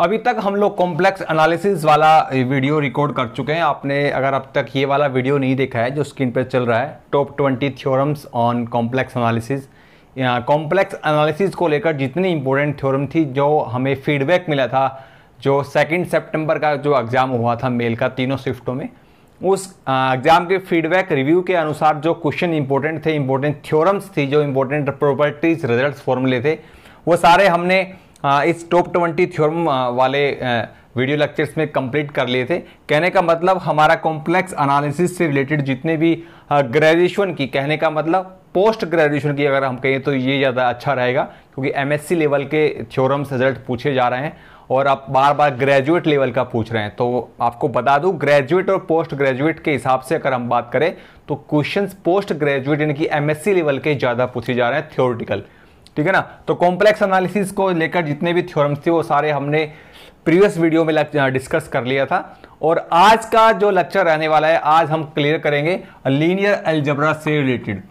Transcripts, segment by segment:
अभी तक हम लोग कॉम्प्लेक्स एनालिसिस वाला वीडियो रिकॉर्ड कर चुके हैं आपने अगर अब तक ये वाला वीडियो नहीं देखा है जो स्क्रीन पर चल रहा है top twenty theorems on complex analysis complex analysis को लेकर जितनी इंपॉर्टेंट थ्योरम थी जो हमें फीडबैक मिला था जो सेकेंड सेप्टेम्बर का जो एग्ज़ाम हुआ था मेल का तीनों शिफ्टों में उस एग्ज़ाम के फीडबैक रिव्यू के अनुसार जो क्वेश्चन इंपॉर्टेंट थे इंपॉर्टेंट थ्योरम्स थी जो इंपॉर्टेंट प्रॉपर्टीज़ रिजल्ट फॉर्मूले थे वो सारे हमने हाँ, इस टॉप ट्वेंटी थ्योरम वाले वीडियो लेक्चर्स में कंप्लीट कर लिए थे कहने का मतलब हमारा कॉम्प्लेक्स एनालिसिस से रिलेटेड जितने भी ग्रेजुएशन की कहने का मतलब पोस्ट ग्रेजुएशन की अगर हम कहें तो ये ज़्यादा अच्छा रहेगा क्योंकि एमएससी लेवल के थ्योरम्स रिजल्ट पूछे जा रहे हैं और आप बार बार ग्रेजुएट लेवल का पूछ रहे हैं तो आपको बता दूं ग्रेजुएट और पोस्ट ग्रेजुएट के हिसाब से अगर हम बात करें तो क्वेश्चंस पोस्ट ग्रेजुएट यानी कि एमएससी लेवल के ज़्यादा पूछे जा रहे हैं थियोरटिकल ठीक है ना तो कॉम्प्लेक्स एनालिसिस को लेकर जितने भी थ्योरम्स थे वो सारे हमने प्रीवियस वीडियो में डिस्कस कर लिया था और आज का जो लेक्चर रहने वाला है आज हम क्लियर करेंगे लीनियर एल्जबरा से रिलेटेड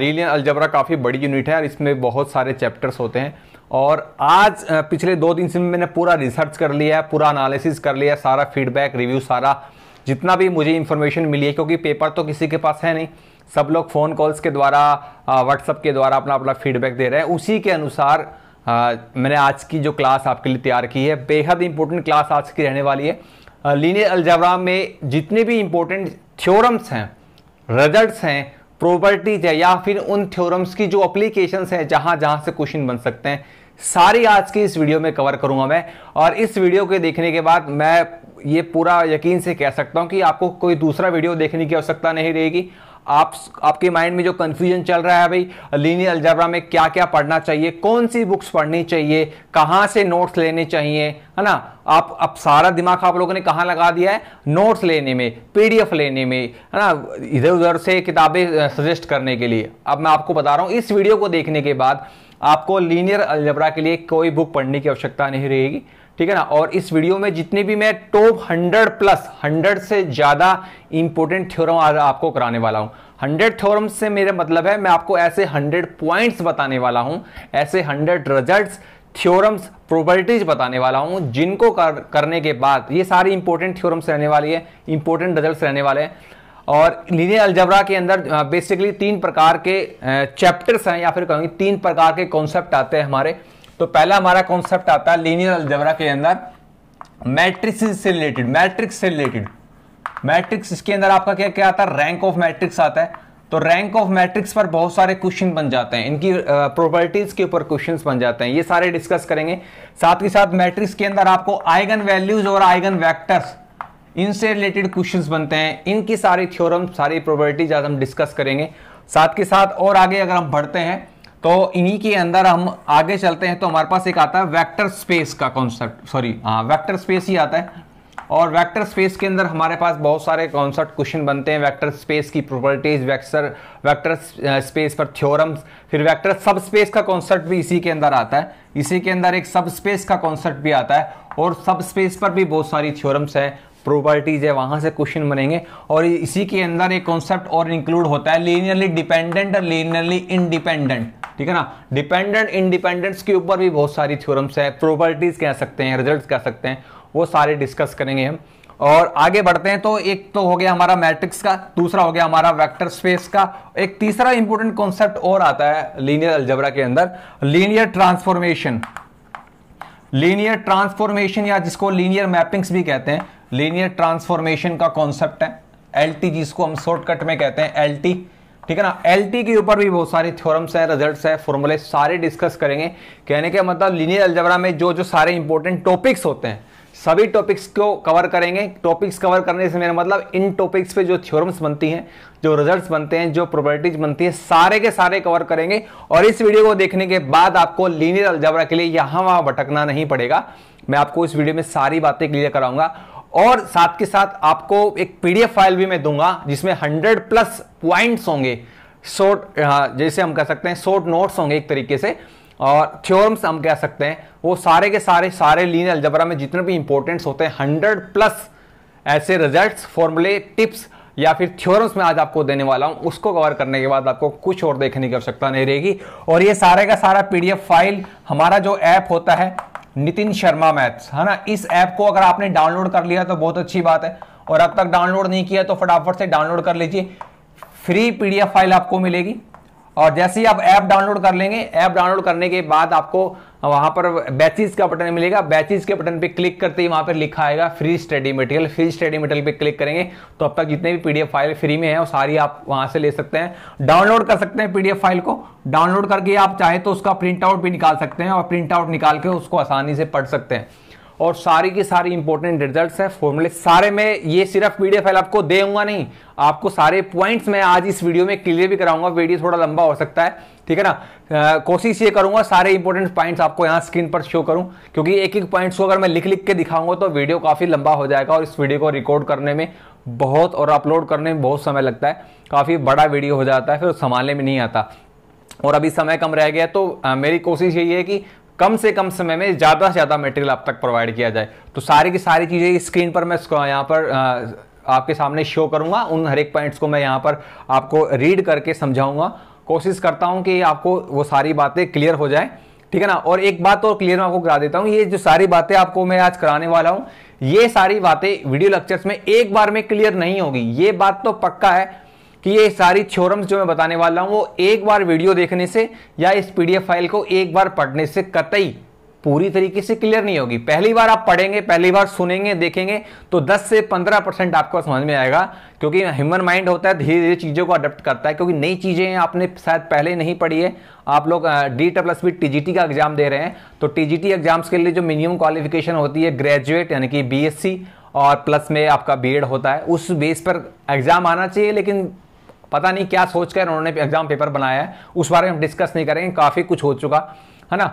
लीनियर अल्जबरा काफ़ी बड़ी यूनिट है और इसमें बहुत सारे चैप्टर्स होते हैं और आज पिछले दो दिन से मैंने पूरा रिसर्च कर लिया है पूरा अनालिसिस कर लिया है सारा फीडबैक रिव्यू सारा जितना भी मुझे इन्फॉर्मेशन मिली है क्योंकि पेपर तो किसी के पास है नहीं सब लोग फ़ोन कॉल्स के द्वारा व्हाट्सअप के द्वारा अपना अपना फीडबैक दे रहे हैं उसी के अनुसार आ, मैंने आज की जो क्लास आपके लिए तैयार की है बेहद इंपॉर्टेंट क्लास आज की रहने वाली है लीनियर अलजबरा में जितने भी इंपॉर्टेंट थ्योरम्स हैं रिजल्ट्स हैं प्रॉपर्टीज है या फिर उन थ्योरम्स की जो अप्लीकेशन हैं जहाँ जहाँ से क्वेश्चन बन सकते हैं सारी आज की इस वीडियो में कवर करूंगा मैं और इस वीडियो के देखने के बाद मैं ये पूरा यकीन से कह सकता हूँ कि आपको कोई दूसरा वीडियो देखने की आवश्यकता नहीं रहेगी आप आपके माइंड में जो कंफ्यूजन चल रहा है भाई लीनियर अल्जबरा में क्या क्या पढ़ना चाहिए कौन सी बुक्स पढ़नी चाहिए कहाँ से नोट्स लेने चाहिए है ना आप अब सारा दिमाग आप लोगों ने कहाँ लगा दिया है नोट्स लेने में पीडीएफ लेने में है ना इधर उधर से किताबें सजेस्ट करने के लिए अब मैं आपको बता रहा हूँ इस वीडियो को देखने के बाद आपको लीनियर अल्जबरा के लिए कोई बुक पढ़ने की आवश्यकता नहीं रहेगी ठीक है ना और इस वीडियो में जितने भी मैं टॉप 100 प्लस 100 से ज़्यादा इंपॉर्टेंट थ्योरम आज आपको कराने वाला हूँ हंड्रेड थ्योरम्स से मेरा मतलब है मैं आपको ऐसे हंड्रेड पॉइंट्स बताने वाला हूँ ऐसे हंड्रेड रिजल्ट थ्योरम्स प्रॉपर्टीज बताने वाला हूँ जिनको कर, करने के बाद ये सारी इंपॉर्टेंट थ्योरम्स रहने वाली है इंपॉर्टेंट रिजल्ट रहने वाले हैं और लीनियर अल्जबरा के अंदर बेसिकली तीन प्रकार के चैप्टर्स हैं या फिर कहूँगी तीन प्रकार के कॉन्सेप्ट आते हैं हमारे तो पहला हमारा कॉन्सेप्ट आता है लीनियर अल्जबरा के अंदर मैट्रिक्स से रिलेटेड मैट्रिक्स से रिलेटेड मैट्रिक्स इसके अंदर आपका क्या क्या आता है रैंक ऑफ मैट्रिक्स आता है तो रैंक ऑफ मैट्रिक्स पर बहुत सारे क्वेश्चन बन जाते हैं इनकी प्रॉपर्टीज के ऊपर क्वेश्चंस बन जाते हैं ये सारे डिस्कस करेंगे साथ ही साथ मैट्रिक्स के अंदर आपको आइगन वैल्यूज और आइगन वैक्टर्स इनसे रिलेटेड क्वेश्चंस बनते हैं इनकी सारी थ्योरम सारी प्रॉपर्टीज आज हम डिस्कस करेंगे साथ के साथ और आगे अगर हम बढ़ते हैं तो इन्हीं के अंदर हम आगे चलते हैं तो हमारे पास एक आता है वेक्टर स्पेस का कॉन्सेप्ट सॉरी हाँ वेक्टर स्पेस ही आता है और वेक्टर स्पेस के अंदर हमारे पास बहुत सारे कॉन्सेप्ट क्वेश्चन बनते हैं वेक्टर स्पेस की प्रॉपर्टीज वेक्टर वेक्टर स्पेस पर थ्योरम्स फिर वेक्टर सब स्पेस का कॉन्सेप्ट भी इसी के अंदर आता है इसी के अंदर एक सब स्पेस का कॉन्सेप्ट भी आता है और सब स्पेस पर भी बहुत सारी थ्योरम्स है प्रॉपर्टीज है वहाँ से क्वेश्चन बनेंगे और इसी के अंदर एक कॉन्सेप्ट और इंक्लूड होता है लीनियरली डिपेंडेंट और लीनियरली इंडिपेंडेंट ठीक है ना डिपेंडेंट इंडिपेंडेंस के ऊपर भी बहुत सारी थ्योरम्स है प्रॉपर्टीज कह सकते हैं रिजल्ट कह सकते हैं वो सारे डिस्कस करेंगे हम और आगे बढ़ते हैं तो एक तो हो गया हमारा मैट्रिक्स का दूसरा हो गया हमारा वेक्टर स्पेस का एक तीसरा इंपॉर्टेंट कॉन्सेप्ट और आता है लीनियर अल्जबरा के अंदर लीनियर ट्रांसफॉर्मेशन लीनियर ट्रांसफॉर्मेशन या जिसको लीनियर मैपिंग्स भी कहते हैं लीनियर ट्रांसफॉर्मेशन का कॉन्सेप्ट है एल जिसको हम शॉर्टकट में कहते हैं एल ठीक है ना एल के ऊपर भी बहुत सारे थ्योरम्स हैं रिजल्ट्स हैं फॉर्मूले सारे डिस्कस करेंगे कहने के मतलब लीनियर अल्जबरा में जो जो सारे इंपॉर्टेंट टॉपिक्स होते हैं सभी टॉपिक्स को कवर करेंगे टॉपिक्स कवर करने से मेरा मतलब इन टॉपिक्स पे जो थ्योरम्स बनती हैं जो रिजल्ट्स बनते हैं जो प्रॉपर्टीज बनती है सारे के सारे कवर करेंगे और इस वीडियो को देखने के बाद आपको लीनियर अलजबरा के लिए यहाँ वहाँ भटकना नहीं पड़ेगा मैं आपको इस वीडियो में सारी बातें क्लियर कराऊंगा और साथ के साथ आपको एक पी फाइल भी मैं दूंगा जिसमें हंड्रेड प्लस पॉइंट्स होंगे शॉर्ट हाँ, जैसे हम कह सकते हैं शॉर्ट नोट्स होंगे एक तरीके से और थ्योरम्स हम कह सकते हैं वो सारे के सारे सारे लीन अलजबरा में जितने भी इंपॉर्टेंट्स होते हैं हंड्रेड प्लस ऐसे रिजल्ट्स फॉर्मूले टिप्स या फिर थ्योरम्स में आज आपको देने वाला हूं उसको कवर करने के बाद आपको कुछ और देखने की आवश्यकता नहीं रहेगी और ये सारे का सारा पीडीएफ फाइल हमारा जो ऐप होता है नितिन शर्मा मैथ्स है ना इस ऐप को अगर आपने डाउनलोड कर लिया तो बहुत अच्छी बात है और अब तक डाउनलोड नहीं किया तो फटाफट से डाउनलोड कर लीजिए फ्री पीडीएफ फाइल आपको मिलेगी और जैसे ही आप ऐप डाउनलोड कर लेंगे ऐप डाउनलोड करने के बाद आपको वहां पर बैचिस का बटन मिलेगा बैचिस के बटन पे क्लिक करते ही वहां पर लिखा आएगा free study material free study material पे क्लिक करेंगे तो अब तक जितने भी पीडीएफ फाइल फ्री में है वो सारी आप वहां से ले सकते हैं डाउनलोड कर सकते हैं पीडीएफ फाइल को डाउनलोड करके आप चाहे तो उसका प्रिंट आउट भी निकाल सकते हैं और प्रिंट आउट निकाल के उसको आसानी से पढ़ सकते हैं और सारी की सारी इंपॉर्टेंट रिजल्ट्स हैं फॉर्मूले सारे में ये सिर्फ पी फाइल आपको देऊंगा नहीं आपको सारे पॉइंट्स मैं आज इस वीडियो में क्लियर भी कराऊंगा वीडियो थोड़ा लंबा हो सकता है ठीक है ना कोशिश ये करूंगा सारे इंपॉर्टेंट पॉइंट्स आपको यहाँ स्क्रीन पर शो करूं क्योंकि एक एक पॉइंट्स को अगर मैं लिख लिख के दिखाऊंगा तो वीडियो काफ़ी लंबा हो जाएगा और इस वीडियो को रिकॉर्ड करने में बहुत और अपलोड करने में बहुत समय लगता है काफ़ी बड़ा वीडियो हो जाता है फिर संभालने में नहीं आता और अभी समय कम रह गया तो आ, मेरी कोशिश यही है कि कम से कम समय में ज़्यादा से ज़्यादा मटेरियल आप तक प्रोवाइड किया जाए तो सारी की सारी चीज़ें स्क्रीन पर मैं यहाँ पर आपके सामने शो करूंगा उन हर एक पॉइंट्स को मैं यहाँ पर आपको रीड करके समझाऊंगा कोशिश करता हूँ कि आपको वो सारी बातें क्लियर हो जाए ठीक है ना और एक बात और क्लियर मैं आपको करा देता हूँ ये जो सारी बातें आपको मैं आज कराने वाला हूँ ये सारी बातें वीडियो लेक्चर्स में एक बार में क्लियर नहीं होगी ये बात तो पक्का है कि ये सारी थ्योरम्स जो मैं बताने वाला हूँ वो एक बार वीडियो देखने से या इस पीडीएफ फाइल को एक बार पढ़ने से कतई पूरी तरीके से क्लियर नहीं होगी पहली बार आप पढ़ेंगे पहली बार सुनेंगे देखेंगे तो 10 से 15 परसेंट आपको समझ में आएगा क्योंकि ह्यूमन माइंड होता है धीरे धीरे चीज़ों को अडप्ट करता है क्योंकि नई चीज़ें आपने शायद पहले नहीं पढ़ी है आप लोग डी प्लस बी टी का एग्जाम दे रहे हैं तो टी एग्जाम्स के लिए जो मिनिमम क्वालिफिकेशन होती है ग्रेजुएट यानी कि बी और प्लस में आपका बी होता है उस बेस पर एग्जाम आना चाहिए लेकिन पता नहीं क्या सोचकर उन्होंने एग्जाम पेपर बनाया है उस बारे में डिस्कस नहीं करेंगे काफ़ी कुछ हो चुका है ना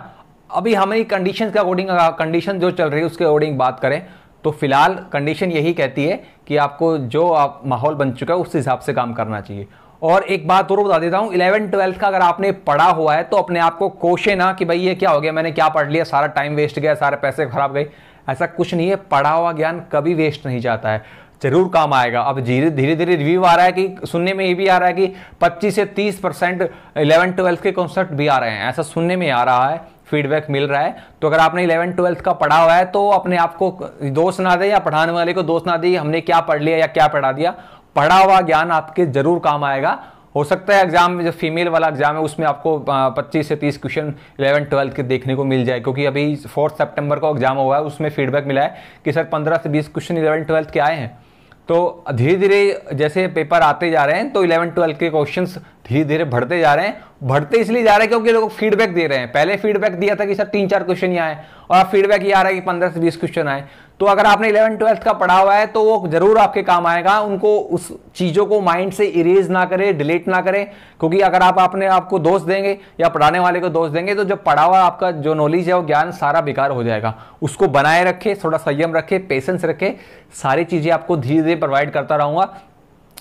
अभी हमारी कंडीशन के अकॉर्डिंग कंडीशन जो चल रही है उसके अकॉर्डिंग बात करें तो फिलहाल कंडीशन यही कहती है कि आपको जो आप माहौल बन चुका है उस हिसाब से काम करना चाहिए और एक बात और बता देता हूँ इलेवन ट्वेल्थ का अगर आपने पढ़ा हुआ है तो अपने आप को कोशे ना कि भाई ये क्या हो गया मैंने क्या पढ़ लिया सारा टाइम वेस्ट गया सारे पैसे खराब गए ऐसा कुछ नहीं है पढ़ा हुआ ज्ञान कभी वेस्ट नहीं जाता है जरूर काम आएगा अब धीरे धीरे धीरे रिव्यू आ रहा है कि सुनने में ये भी आ रहा है कि 25 से 30 परसेंट इलेवन ट्वेल्थ के कॉन्सर्ट भी आ रहे हैं ऐसा सुनने में आ रहा है फीडबैक मिल रहा है तो अगर आपने इलेवन ट्वेल्थ का पढ़ा हुआ है तो अपने आप को दोष ना दे या पढ़ाने वाले को दोष ना दे हमने क्या पढ़ लिया या क्या पढ़ा दिया पढ़ा हुआ ज्ञान आपके जरूर काम आएगा हो सकता है एग्जाम में जो फीमेल वाला एग्जाम है उसमें आपको 25 से 30 क्वेश्चन 11 ट्वेल्थ के देखने को मिल जाए क्योंकि अभी फोर्थ सितंबर का एग्जाम हुआ है उसमें फीडबैक मिला है कि सर 15 से 20 क्वेश्चन 11 ट्वेल्थ के आए हैं तो धीरे धीरे जैसे पेपर आते जा रहे हैं तो इलेवन ट्वेल्व के क्वेश्चन धीरे धीरे बढ़ते जा रहे हैं बढ़ते इसलिए जा रहे हैं क्योंकि लोग फीडबैक दे रहे हैं पहले फीडबैक दिया था कि सर तीन चार क्वेश्चन ही आए और अब फीडबैक ये आ रहा है कि पंद्रह से बीस क्वेश्चन आए तो अगर आपने इलेवन ट्वेल्थ का पढ़ा हुआ है तो वो जरूर आपके काम आएगा उनको उस चीज़ों को माइंड से इरेज ना करें डिलीट ना करें क्योंकि अगर आप अपने आपको दोष देंगे या पढ़ाने वाले को दोष देंगे तो जब पढ़ा हुआ आपका जो नॉलेज है वो ज्ञान सारा बेकार हो जाएगा उसको बनाए रखें थोड़ा संयम रखें पेशेंस रखें सारी चीज़ें आपको धीरे धीरे प्रोवाइड करता रहूँगा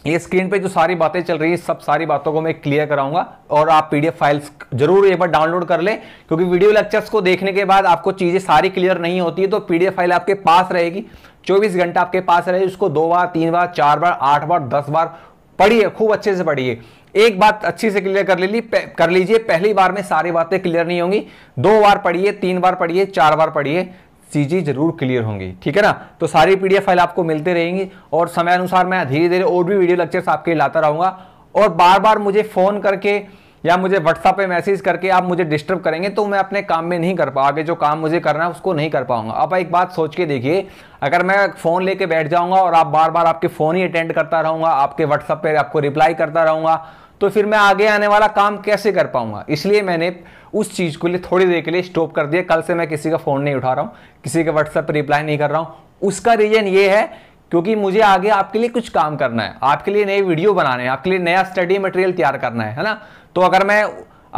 ये स्क्रीन पे जो सारी बातें चल रही है सब सारी बातों को मैं क्लियर कराऊंगा और आप पीडीएफ फाइल्स जरूर एक बार डाउनलोड कर लें क्योंकि वीडियो लेक्चर्स को देखने के बाद आपको चीज़ें सारी क्लियर नहीं होती है तो पीडीएफ फाइल आपके पास रहेगी 24 घंटा आपके पास रहेगी उसको दो बार तीन बार चार बार आठ बार दस बार पढ़िए खूब अच्छे से पढ़िए एक बात अच्छी से क्लियर कर ली कर लीजिए पहली बार में सारी बातें क्लियर नहीं होंगी दो बार पढ़िए तीन बार पढ़िए चार बार पढ़िए चीज़ें जरूर क्लियर होंगी ठीक है ना तो सारी पी फाइल आपको मिलते रहेंगी और समय अनुसार मैं धीरे धीरे और भी वीडियो लेक्चर्स आपके लाता रहूँगा और बार बार मुझे फ़ोन करके या मुझे व्हाट्सअप पे मैसेज करके आप मुझे डिस्टर्ब करेंगे तो मैं अपने काम में नहीं कर पाऊँ आगे जो काम मुझे करना है उसको नहीं कर पाऊंगा आप एक बात सोच के देखिए अगर मैं फ़ोन लेके बैठ जाऊंगा और आप बार बार आपके फ़ोन ही अटेंड करता रहूंगा आपके व्हाट्सअप पर आपको रिप्लाई करता रहूंगा तो फिर मैं आगे आने वाला काम कैसे कर पाऊंगा इसलिए मैंने उस चीज़ को लिए थोड़ी देर के लिए स्टॉप कर दिया कल से मैं किसी का फ़ोन नहीं उठा रहा हूँ किसी के व्हाट्सएप पर रिप्लाई नहीं कर रहा हूं उसका रीज़न ये है क्योंकि मुझे आगे आपके लिए कुछ काम करना है आपके लिए नई वीडियो बनाने हैं आपके लिए नया स्टडी मटेरियल तैयार करना है है ना तो अगर मैं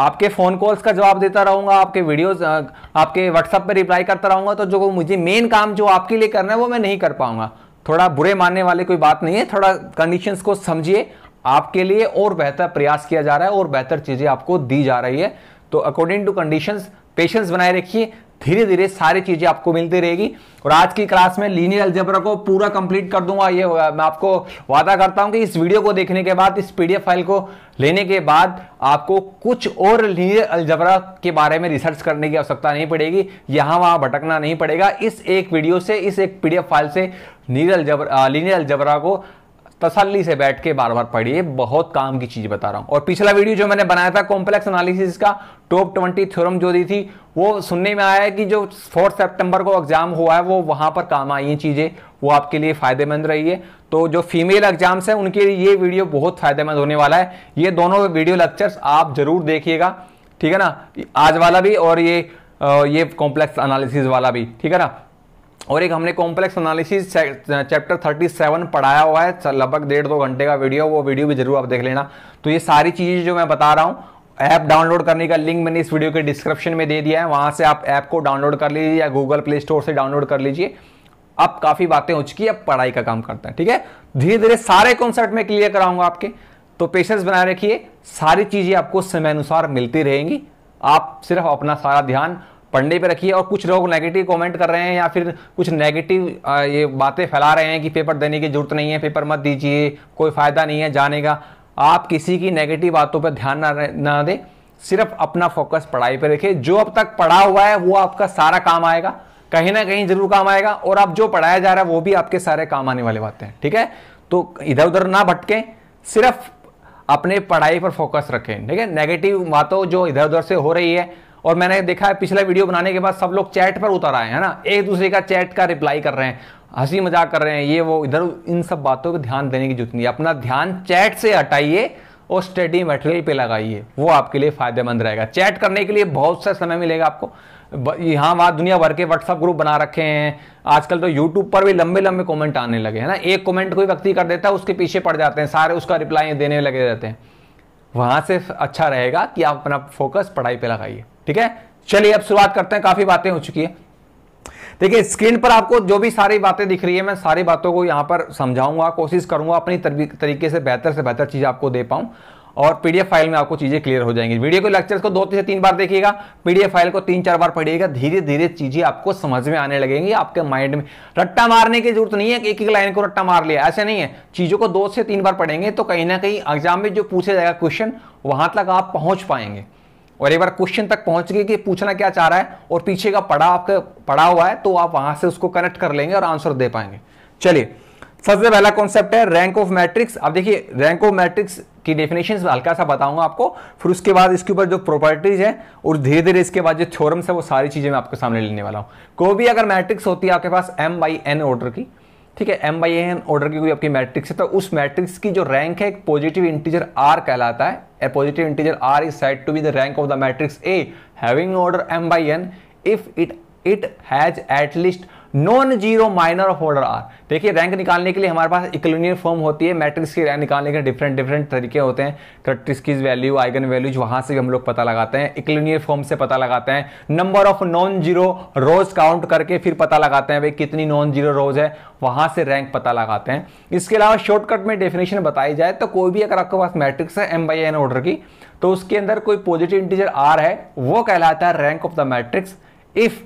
आपके फ़ोन कॉल्स का जवाब देता रहूंगा आपके वीडियोस आपके व्हाट्सएप पर रिप्लाई करता रहूँगा तो जो मुझे मेन काम जो आपके लिए करना है वो मैं नहीं कर पाऊंगा थोड़ा बुरे मानने वाले कोई बात नहीं है थोड़ा कंडीशंस को समझिए आपके लिए और बेहतर प्रयास किया जा रहा है और बेहतर चीज़ें आपको दी जा रही है तो अकॉर्डिंग टू कंडीशन पेशेंस बनाए रखिए धीरे धीरे सारी चीजें आपको मिलती रहेगी और आज की क्लास में लीनियर अलजेब्रा को पूरा कंप्लीट कर दूंगा ये मैं आपको वादा करता हूं कि इस वीडियो को देखने के बाद इस पीडीएफ फाइल को लेने के बाद आपको कुछ और लीनियर अलजेब्रा के बारे में रिसर्च करने की आवश्यकता नहीं पड़ेगी यहां वहां भटकना नहीं पड़ेगा इस एक वीडियो से इस एक पीडीएफ फाइल से लीनियर अलजेब्रा को तसल्ली से बैठ के बार बार पढ़िए बहुत काम की चीज बता रहा हूं और पिछला वीडियो जो मैंने बनाया था कॉम्प्लेक्स एनालिसिस का टॉप ट्वेंटी थ्योरम जो दी थी वो सुनने में आया है कि जो फोर्थ सेप्टेम्बर को एग्जाम हुआ है वो वहां पर काम आई है चीजें वो आपके लिए फायदेमंद रही है तो जो फीमेल एग्जाम्स हैं उनके लिए ये वीडियो बहुत फायदेमंद होने वाला है ये दोनों वीडियो लेक्चर्स आप जरूर देखिएगा ठीक है ना आज वाला भी और ये ये कॉम्प्लेक्स एनालिसिस वाला भी ठीक है ना और एक हमने कॉम्प्लेक्स एनालिसिस चैप्टर 37 पढ़ाया हुआ है लगभग डेढ़ दो घंटे का वीडियो वो वीडियो भी जरूर आप देख लेना तो ये सारी चीज़ें जो मैं बता रहा हूँ ऐप डाउनलोड करने का लिंक मैंने इस वीडियो के डिस्क्रिप्शन में दे दिया है वहां से आप ऐप को डाउनलोड कर लीजिए या गूगल प्ले स्टोर से डाउनलोड कर लीजिए अब काफ़ी बातें उचकी अब पढ़ाई का काम करते हैं ठीक है धीरे धीरे सारे कॉन्सेप्ट में क्लियर कराऊंगा आपके तो पेशेंस बनाए रखिए सारी चीज़ें आपको समय अनुसार मिलती रहेंगी आप सिर्फ अपना सारा ध्यान पढ़ने पे रखिए और कुछ लोग नेगेटिव कमेंट कर रहे हैं या फिर कुछ नेगेटिव ये बातें फैला रहे हैं कि पेपर देने की ज़रूरत नहीं है पेपर मत दीजिए कोई फ़ायदा नहीं है जाने का आप किसी की नेगेटिव बातों पर ध्यान ना ना दें सिर्फ अपना फोकस पढ़ाई पर रखिए जो अब तक पढ़ा हुआ है वो आपका सारा काम आएगा कहीं ना कहीं जरूर काम आएगा और आप जो पढ़ाया जा रहा है वो भी आपके सारे काम आने वाले बातें हैं ठीक है तो इधर उधर ना भटकें सिर्फ अपने पढ़ाई पर फोकस रखें ठीक है नेगेटिव बातों जो इधर उधर से हो रही है और मैंने देखा है पिछला वीडियो बनाने के बाद सब लोग चैट पर उतर आए हैं ना एक दूसरे का चैट का रिप्लाई कर रहे हैं हंसी मजाक कर रहे हैं ये वो इधर इन सब बातों पर ध्यान देने की जरूरत नहीं है अपना ध्यान चैट से हटाइए और स्टडी मटेरियल पे लगाइए वो आपके लिए फायदेमंद रहेगा चैट करने के लिए बहुत सा समय मिलेगा आपको यहाँ वहाँ दुनिया भर के व्हाट्सअप ग्रुप बना रखे हैं आजकल तो यूट्यूब पर भी लंबे लंबे कमेंट आने लगे हैं ना एक कमेंट कोई व्यक्ति कर देता है उसके पीछे पड़ जाते हैं सारे उसका रिप्लाई देने लगे रहते हैं वहाँ से अच्छा रहेगा कि आप अपना फोकस पढ़ाई पर लगाइए ठीक है चलिए अब शुरुआत करते हैं काफी बातें हो चुकी है देखिए स्क्रीन पर आपको जो भी सारी बातें दिख रही है मैं सारी बातों को यहां पर समझाऊंगा कोशिश करूंगा अपनी तरीके से बेहतर से बेहतर चीज़ आपको दे पाऊं और पीडीएफ फाइल में आपको चीज़ें क्लियर हो जाएंगी वीडियो को लेक्चर को दो से तीन बार देखिएगा पीडीएफ फाइल को तीन चार बार पढ़िएगा धीरे धीरे चीज़ें आपको समझ में आने लगेंगी आपके माइंड में रट्टा मारने की जरूरत नहीं है कि एक एक लाइन को रट्टा मार लिया ऐसे नहीं है चीज़ों को दो से तीन बार पढ़ेंगे तो कहीं ना कहीं एग्जाम में जो पूछा जाएगा क्वेश्चन वहां तक आप पहुंच पाएंगे और एक बार क्वेश्चन तक पहुंच गए कि पूछना क्या चाह रहा है और पीछे का पढ़ा आपका पढ़ा हुआ है तो आप वहां से उसको कनेक्ट कर लेंगे और आंसर दे पाएंगे चलिए सबसे पहला कॉन्सेप्ट है रैंक ऑफ मैट्रिक्स अब देखिए रैंक ऑफ मैट्रिक्स की डेफिनेशन हल्का सा बताऊंगा आपको फिर उसके बाद इसके ऊपर जो प्रॉपर्टीज है और धीरे धीरे इसके बाद जो थ्योरम्स है वो सारी चीजें मैं आपके सामने लेने वाला हूँ कोई भी अगर मैट्रिक्स होती है आपके पास एम बाई एन ऑर्डर की ठीक है एम बाई एन ऑर्डर की कोई आपकी मैट्रिक्स है तो उस मैट्रिक्स की जो रैंक है एक पॉजिटिव इंटीजर आर कहलाता है a positive integer r is said to be the rank of the matrix A having order m by n if it it has at least non zero minor holder R देखिए rank निकालने के लिए हमारे पास इकलोनियर form होती है matrix की rank निकालने के डिफरेंट डिफरेंट तरीके होते हैं करट्रिक्स की वैल्यू आइगन वैल्यूज वहां से भी हम लोग पता लगाते हैं इकलोनियर फॉर्म से पता लगाते हैं number of non zero rows count करके फिर पता लगाते हैं भाई कितनी नॉन जीरो रोज है वहां से रैंक पता लगाते हैं इसके अलावा शॉर्टकट में डेफिनेशन बताई जाए तो कोई भी अगर आपके पास मैट्रिक्स है एम बाई एन ऑर्डर की तो उसके अंदर कोई पॉजिटिव इंटीजर आर है वो कहलाता है rank of the matrix if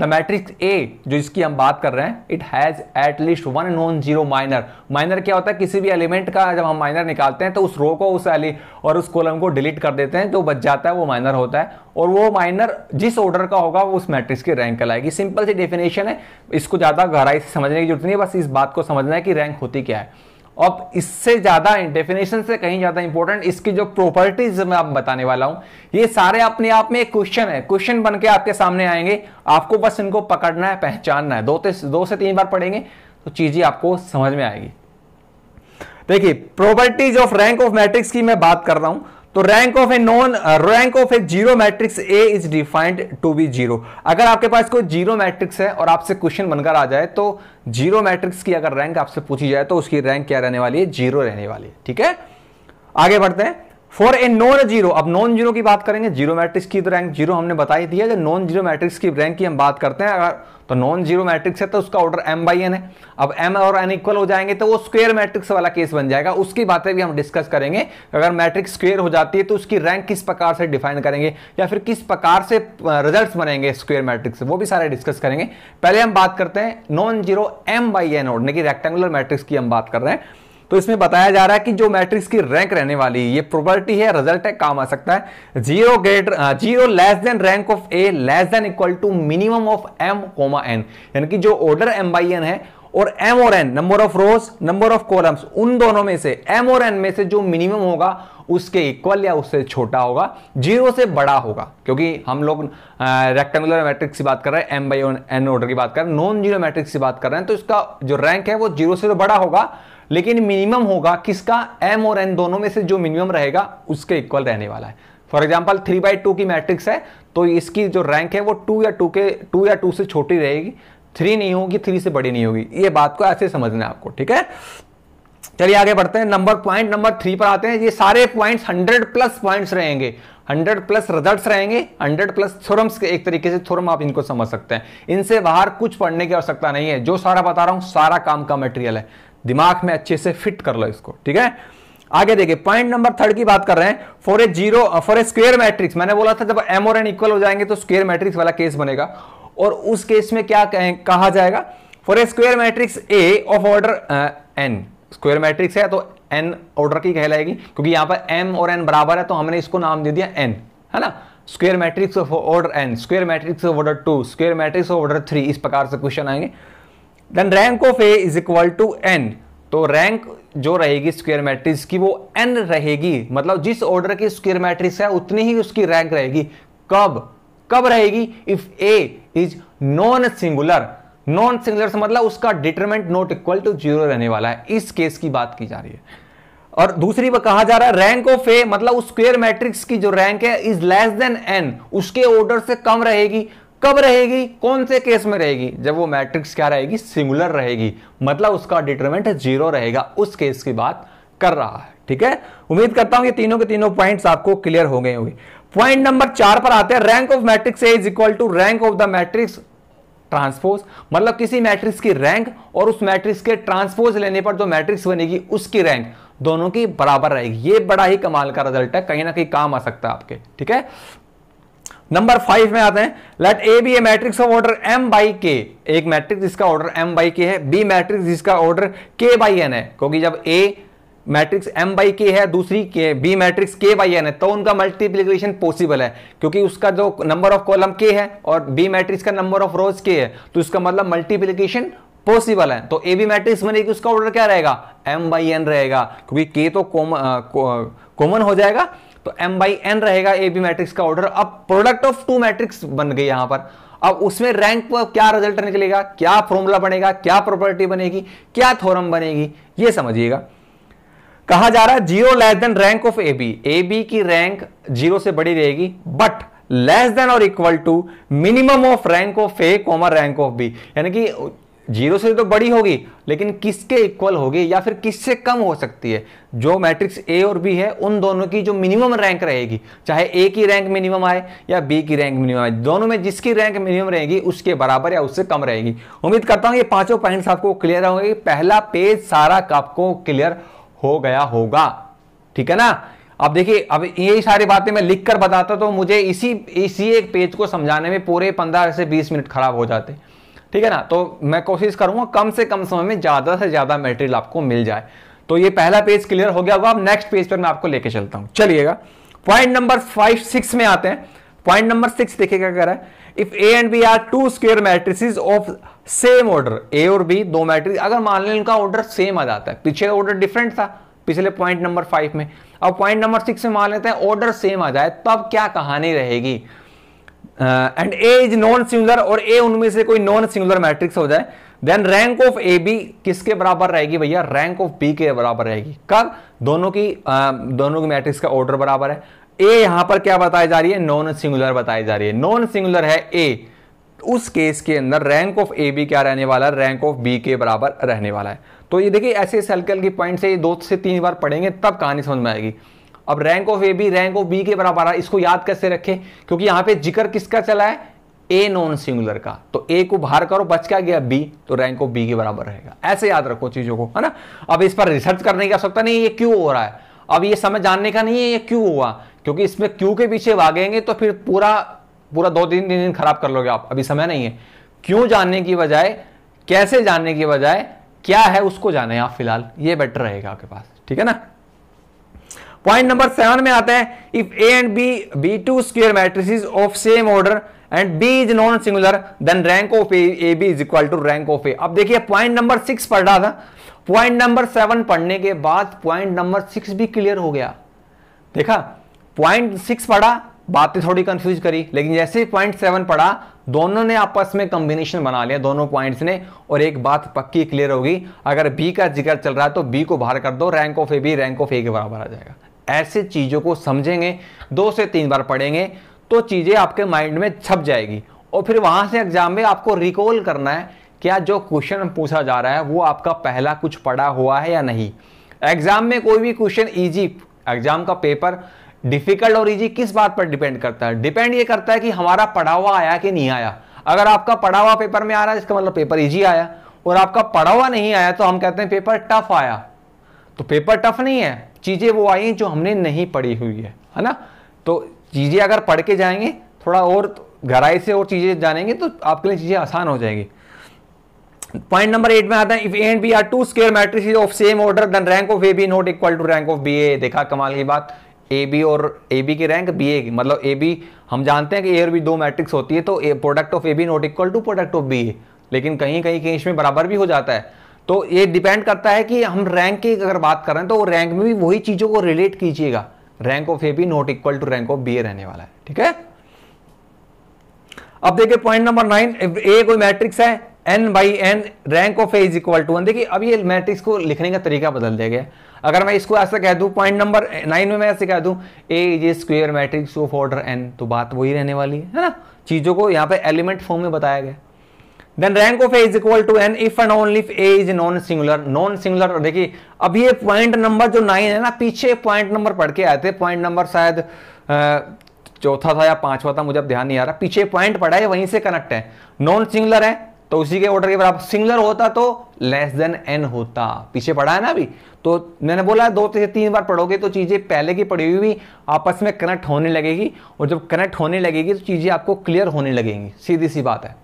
the matrix A जो इसकी हम बात कर रहे हैं it has at least one non zero minor minor क्या होता है किसी भी एलिमेंट का जब हम माइनर निकालते हैं तो उस रो को उस एली और उस कॉलम को डिलीट कर देते हैं जो बच जाता है वो माइनर होता है और वो माइनर जिस ऑर्डर का होगा वो उस मैट्रिक्स की रैंक कहलाएगी सिंपल सी डेफिनेशन है इसको ज़्यादा गहराई से समझने की जरूरत नहीं है बस इस बात को समझना है कि रैंक होती क्या है अब इससे ज़्यादा डेफिनेशन से कहीं ज़्यादा इंपॉर्टेंट इसकी जो प्रॉपर्टीज मैं आप बताने वाला हूं ये सारे अपने आप में एक क्वेश्चन है क्वेश्चन बन के आपके सामने आएंगे आपको बस इनको पकड़ना है पहचानना है दो दो से तीन बार पढ़ेंगे तो चीज़ें आपको समझ में आएगी देखिए properties of rank of matrix की मैं बात कर रहा हूं तो rank of a non rank of a zero matrix A is defined to be zero अगर आपके पास कोई जीरो मैट्रिक्स है और आपसे क्वेश्चन बनकर आ जाए तो जीरो मैट्रिक्स की अगर रैंक आपसे पूछी जाए तो उसकी रैंक क्या रहने वाली है जीरो रहने वाली है ठीक है आगे बढ़ते हैं फॉर ए नॉन जीरो अब नॉन जीरो की बात करेंगे जीरो मैट्रिक्स की तो रैंक जीरो हमने बताई दी है नॉन जीरो मैट्रिक्स की रैंक की हम बात करते हैं अगर तो नॉन जीरो मैट्रिक्स है तो उसका ऑर्डर एम बाई एन है अब एम और एन इक्वल हो जाएंगे तो वो स्क्वेयर मैट्रिक्स वाला केस बन जाएगा उसकी बातें भी हम डिस्कस करेंगे अगर मैट्रिक्स स्क्वेयर हो जाती है तो उसकी रैंक किस प्रकार से डिफाइन करेंगे या फिर किस प्रकार से रिजल्ट बनेंगे स्क्वेयर मैट्रिक्स वो भी सारे डिस्कस करेंगे पहले हम बात करते हैं non zero M by N order की रेक्टेंगुलर मैट्रिक्स की हम बात कर रहे हैं तो इसमें बताया जा रहा है कि जो मैट्रिक्स की रैंक रहने वाली है ये प्रॉपर्टी है रिजल्ट है काम आ सकता है zero greater zero less than rank of A less than equal to minimum of M comma N यानी कि जो ऑर्डर एम बाई एन है और एम और N number of rows number of columns उन दोनों में से एम और एन में से जो मिनिमम होगा उसके इक्वल या उससे छोटा होगा जीरो से बड़ा होगा क्योंकि हम लोग रेक्टेंगुलर uh, मैट्रिक्स की बात कर रहे हैं एम बाई एन ऑर्डर की बात कर रहे हैं नॉन जीरो मैट्रिक्स की बात कर रहे हैं तो इसका जो रैंक है वो जीरो से तो बड़ा होगा लेकिन मिनिमम होगा किसका एम और एन दोनों में से जो मिनिमम रहेगा उसके इक्वल रहने वाला है for example three by two की मैट्रिक्स है तो इसकी जो रैंक है वो टू या टू के टू या टू से छोटी रहेगी थ्री नहीं होगी थ्री से बड़ी नहीं होगी ये बात को ऐसे समझना है आपको ठीक है चलिए आगे बढ़ते हैं नंबर पॉइंट नंबर थ्री पर आते हैं ये सारे पॉइंट्स हंड्रेड प्लस पॉइंट्स रहेंगे हंड्रेड प्लस रिजल्ट्स रहेंगे हंड्रेड प्लस थ्योरम्स के एक तरीके से थ्योरम आप इनको समझ सकते हैं इनसे बाहर कुछ पढ़ने की आवश्यकता नहीं है जो सारा बता रहा हूं सारा काम का मटेरियल है दिमाग में अच्छे से फिट कर लो इसको ठीक है आगे देखिए पॉइंट नंबर थर्ड की बात कर रहे हैं for a zero for a square matrix मैंने बोला था जब एम और एन इक्वल हो जाएंगे तो स्क्वेयर मैट्रिक्स वाला केस बनेगा और उस केस में क्या कहा जाएगा for a square matrix A of order N square matrix है तो एन ऑर्डर की कहलाएगी क्योंकि यहां पर एम और एन बराबर है तो हमने इसको नाम दे दिया एन है ना square matrix of order N square matrix of order two square matrix of order three इस प्रकार से क्वेश्चन आएंगे then rank of A is equal to N तो रैंक जो रहेगी स्क्वेयर मैट्रिक्स की वो एन रहेगी मतलब जिस ऑर्डर की स्क्वेयर मैट्रिक्स है उतनी ही उसकी रैंक रहेगी कब कब रहेगी if A is non singular non singular से मतलब उसका determinant not equal to zero रहने वाला है इस केस की बात की जा रही है और दूसरी बात कहा जा रहा है रैंक ऑफ ए मतलब उस स्क्वेयर मैट्रिक्स की जो रैंक है इज लेस देन एन उसके ऑर्डर से कम रहेगी कब रहेगी कौन से केस में रहेगी जब वो मैट्रिक्स क्या रहेगी सिंगुलर रहेगी मतलब उसका डिटरमेंट जीरो रहेगा उस केस की बात कर रहा है ठीक है उम्मीद करता हूं ये तीनों के तीनों पॉइंट्स आपको क्लियर हो गए होंगे पॉइंट नंबर चार पर आते हैं rank of matrix A is equal to rank of the matrix transpose मतलब किसी मैट्रिक्स की रैंक और उस मैट्रिक्स के ट्रांसपोज लेने पर जो मैट्रिक्स बनेगी उसकी रैंक दोनों की बराबर रहेगी ये बड़ा ही कमाल का रिजल्ट है कहीं ना कहीं काम आ सकता है आपके ठीक है नंबर फाइव में आते हैं let A B A matrix of order M by K एक मैट्रिक्स जिसका ऑर्डर एम बाई के है बी मैट्रिक्स जिसका ऑर्डर के बाई एन है क्योंकि जब ए मैट्रिक्स एम बाई के है दूसरी के B matrix K by N है तो उनका मल्टीप्लीकेशन पॉसिबल है क्योंकि उसका जो नंबर ऑफ कॉलम के है और बी मैट्रिक्स का नंबर ऑफ रोज के है तो इसका मतलब मल्टीप्लीकेशन पॉसिबल है तो ए बी मैट्रिक्स बनेगी उसका ऑर्डर क्या रहेगा एम बाई एन रहेगा क्योंकि के तो कॉमन कॉमन हो जाएगा तो एम बाई एन रहेगा ए बी मैट्रिक्स का ऑर्डर अब प्रोडक्ट ऑफ टू मैट्रिक्स बन गई यहां पर अब उसमें रैंक पर क्या रिजल्ट निकलेगा क्या फॉर्मूला बनेगा क्या प्रॉपर्टी बनेगी क्या थोरम बनेगी ये समझिएगा कहा जा रहा है zero less than rank of A B A B की रैंक जीरो से बड़ी रहेगी बट लेस देन और equal to minimum of rank of A comma rank of B यानी कि जीरो से तो बड़ी होगी लेकिन किसके इक्वल होगी या फिर किससे कम हो सकती है जो मैट्रिक्स ए और बी है उन दोनों की जो मिनिमम रैंक रहेगी चाहे ए की रैंक मिनिमम आए या बी की रैंक मिनिमम आए दोनों में जिसकी रैंक मिनिमम रहेगी उसके बराबर या उससे कम रहेगी उम्मीद करता हूं ये पांचों पॉइंट्स आपको क्लियर होंगे पहला पेज सारा आपको क्लियर हो गया होगा ठीक है ना अब देखिए अब यही सारी बातें मैं लिख कर बताता तो मुझे इसी इसी एक पेज को समझाने में पूरे पंद्रह से बीस मिनट खराब हो जाते हैं ठीक है ना तो मैं कोशिश करूंगा कम से कम समय में ज़्यादा से ज़्यादा मेटेरियल आपको मिल जाए तो ये पहला पेज क्लियर हो गया होगा अब नेक्स्ट पेज पर मैं आपको लेके चलता हूं चलिएगा पॉइंट नंबर फाइव सिक्स में आते हैं पॉइंट नंबर सिक्स देखिए क्या रहा है if A and B are two square matrices of same order A और बी दो मैट्रिक्स अगर मान लें इनका ऑर्डर सेम आ जाता है पीछे का ऑर्डर डिफरेंट था पिछले पॉइंट नंबर फाइव में अब पॉइंट नंबर सिक्स में मान लेते हैं ऑर्डर सेम आ जाए तब क्या कहानी रहेगी and A is non singular और ए उनमें से कोई नॉन सिंगुलर मैट्रिक्स हो जाए then rank of A B किसके बराबर रहेगी भैया रैंक ऑफ बी के बराबर रहेगी कब दोनों की uh, दोनों की मैट्रिक्स का ऑर्डर बराबर है ए यहां पर क्या बताई जा रही है नॉन सिंगुलर बताई जा रही है नॉन सिंगुलर है ए उस केस के अंदर रैंक ऑफ ए बी क्या रहने वाला है रैंक ऑफ बी के बराबर रहने वाला है तो ये देखिए ऐसे सर्कल की पॉइंट से ये दो से तीन बार पढ़ेंगे तब कहानी समझ में आएगी अब rank of A B rank of B के बराबर है इसको याद कैसे रखें क्योंकि यहां पे जिक्र किसका चला है ए नॉन सिंगुलर का तो ए को बाहर करो बच क्या गया बी तो रैंक ऑफ बी के बराबर रहेगा ऐसे याद रखो चीजों को है ना अब इस पर रिसर्च करने की आवश्यकता नहीं ये क्यों हो रहा है अब ये समय जानने का नहीं है ये क्यों हुआ क्योंकि इसमें क्यों के पीछे भागेंगे तो फिर पूरा पूरा दो तीन दिन खराब कर लोगे आप अभी समय नहीं है क्यों जानने की बजाय कैसे जानने की बजाय क्या है उसको जाने आप फिलहाल ये बेटर रहेगा आपके पास ठीक है ना पॉइंट नंबर सेवन में आता है if A and B be two square matrices of same order and B is non singular then rank of A B is equal to rank of A अब देखिए पॉइंट नंबर सिक्स पढ़ रहा था point number seven पढ़ने के बाद point number six भी clear हो गया देखा पॉइंट सिक्स पढ़ा बातें थोड़ी कंफ्यूज करी लेकिन जैसे ही पॉइंट सेवन पढ़ा दोनों ने आपस में कॉम्बिनेशन बना लिया दोनों पॉइंट्स ने और एक बात पक्की क्लियर होगी अगर बी का जिक्र चल रहा है तो बी को बाहर कर दो rank of A B rank of A के बराबर आ जाएगा ऐसे चीज़ों को समझेंगे दो से तीन बार पढ़ेंगे तो चीज़ें आपके माइंड में छप जाएगी और फिर वहाँ से एग्जाम में आपको रिकॉल करना है क्या जो क्वेश्चन पूछा जा रहा है वो आपका पहला कुछ पढ़ा हुआ है या नहीं एग्जाम में कोई भी क्वेश्चन ईजी एग्जाम का पेपर डिफिकल्ट और ईजी किस बात पर डिपेंड करता है डिपेंड ये करता है कि हमारा पढ़ा हुआ आया कि नहीं आया अगर आपका पढ़ा हुआ पेपर में आ रहा है इसका मतलब पेपर ईजी आया और आपका पढ़ा हुआ नहीं आया तो हम कहते हैं पेपर टफ आया तो पेपर टफ नहीं है चीज़ें वो आई जो हमने नहीं पढ़ी हुई है है ना तो चीज़ें अगर पढ़ के जाएंगे थोड़ा और गहराई से और चीज़ें जानेंगे तो आपके लिए चीज़ें आसान हो जाएंगी पॉइंट नंबर एट में आता है if and B are two square matrix of same order then rank of A B not equal to rank of B A देखा कमाल की बात ए बी और ए बी की रैंक बी ए की मतलब ए बी हम जानते हैं कि ए और बी दो मैट्रिक्स होती है तो product of A B not equal to product of B A लेकिन कहीं कहीं कहीं इसमें बराबर भी हो जाता है तो ये डिपेंड करता है कि हम रैंक की अगर बात करें तो रैंक में भी वही चीज़ों को रिलेट कीजिएगा रैंक ऑफ ए भी not equal to rank of B रहने वाला है ठीक है अब देखिए पॉइंट नंबर नाइन ए कोई मैट्रिक्स है n by n rank of A is equal to one देखिए अब ये मैट्रिक्स को लिखने का तरीका बदल दिया गया अगर मैं इसको ऐसा कह दूं पॉइंट नंबर नाइन में मैं ऐसे कह दूं A is square matrix of order n तो बात वही रहने वाली है ना चीज़ों को यहाँ पे एलिमेंट फॉर्म में बताया गया then rank of A is equal to n if and only A is non singular non singular देखिए अब ये पॉइंट नंबर जो नाइन है ना पीछे पॉइंट नंबर पढ़ के आए थे पॉइंट नंबर शायद चौथा था या पांचवा था मुझे अब ध्यान नहीं आ रहा पीछे पॉइंट पढ़ा है वहीं से कनेक्ट है नॉन सिंगुलर है तो उसी के ऑर्डर के बराबर सिंगुलर होता तो लेस देन एन होता पीछे पढ़ा है ना अभी तो मैंने बोला दो से तीन बार पढ़ोगे तो चीज़ें पहले की पढ़ी हुई भी आपस में कनेक्ट होने लगेगी और जब कनेक्ट होने लगेगी तो चीज़ें आपको क्लियर होने लगेंगी सीधी सी बात है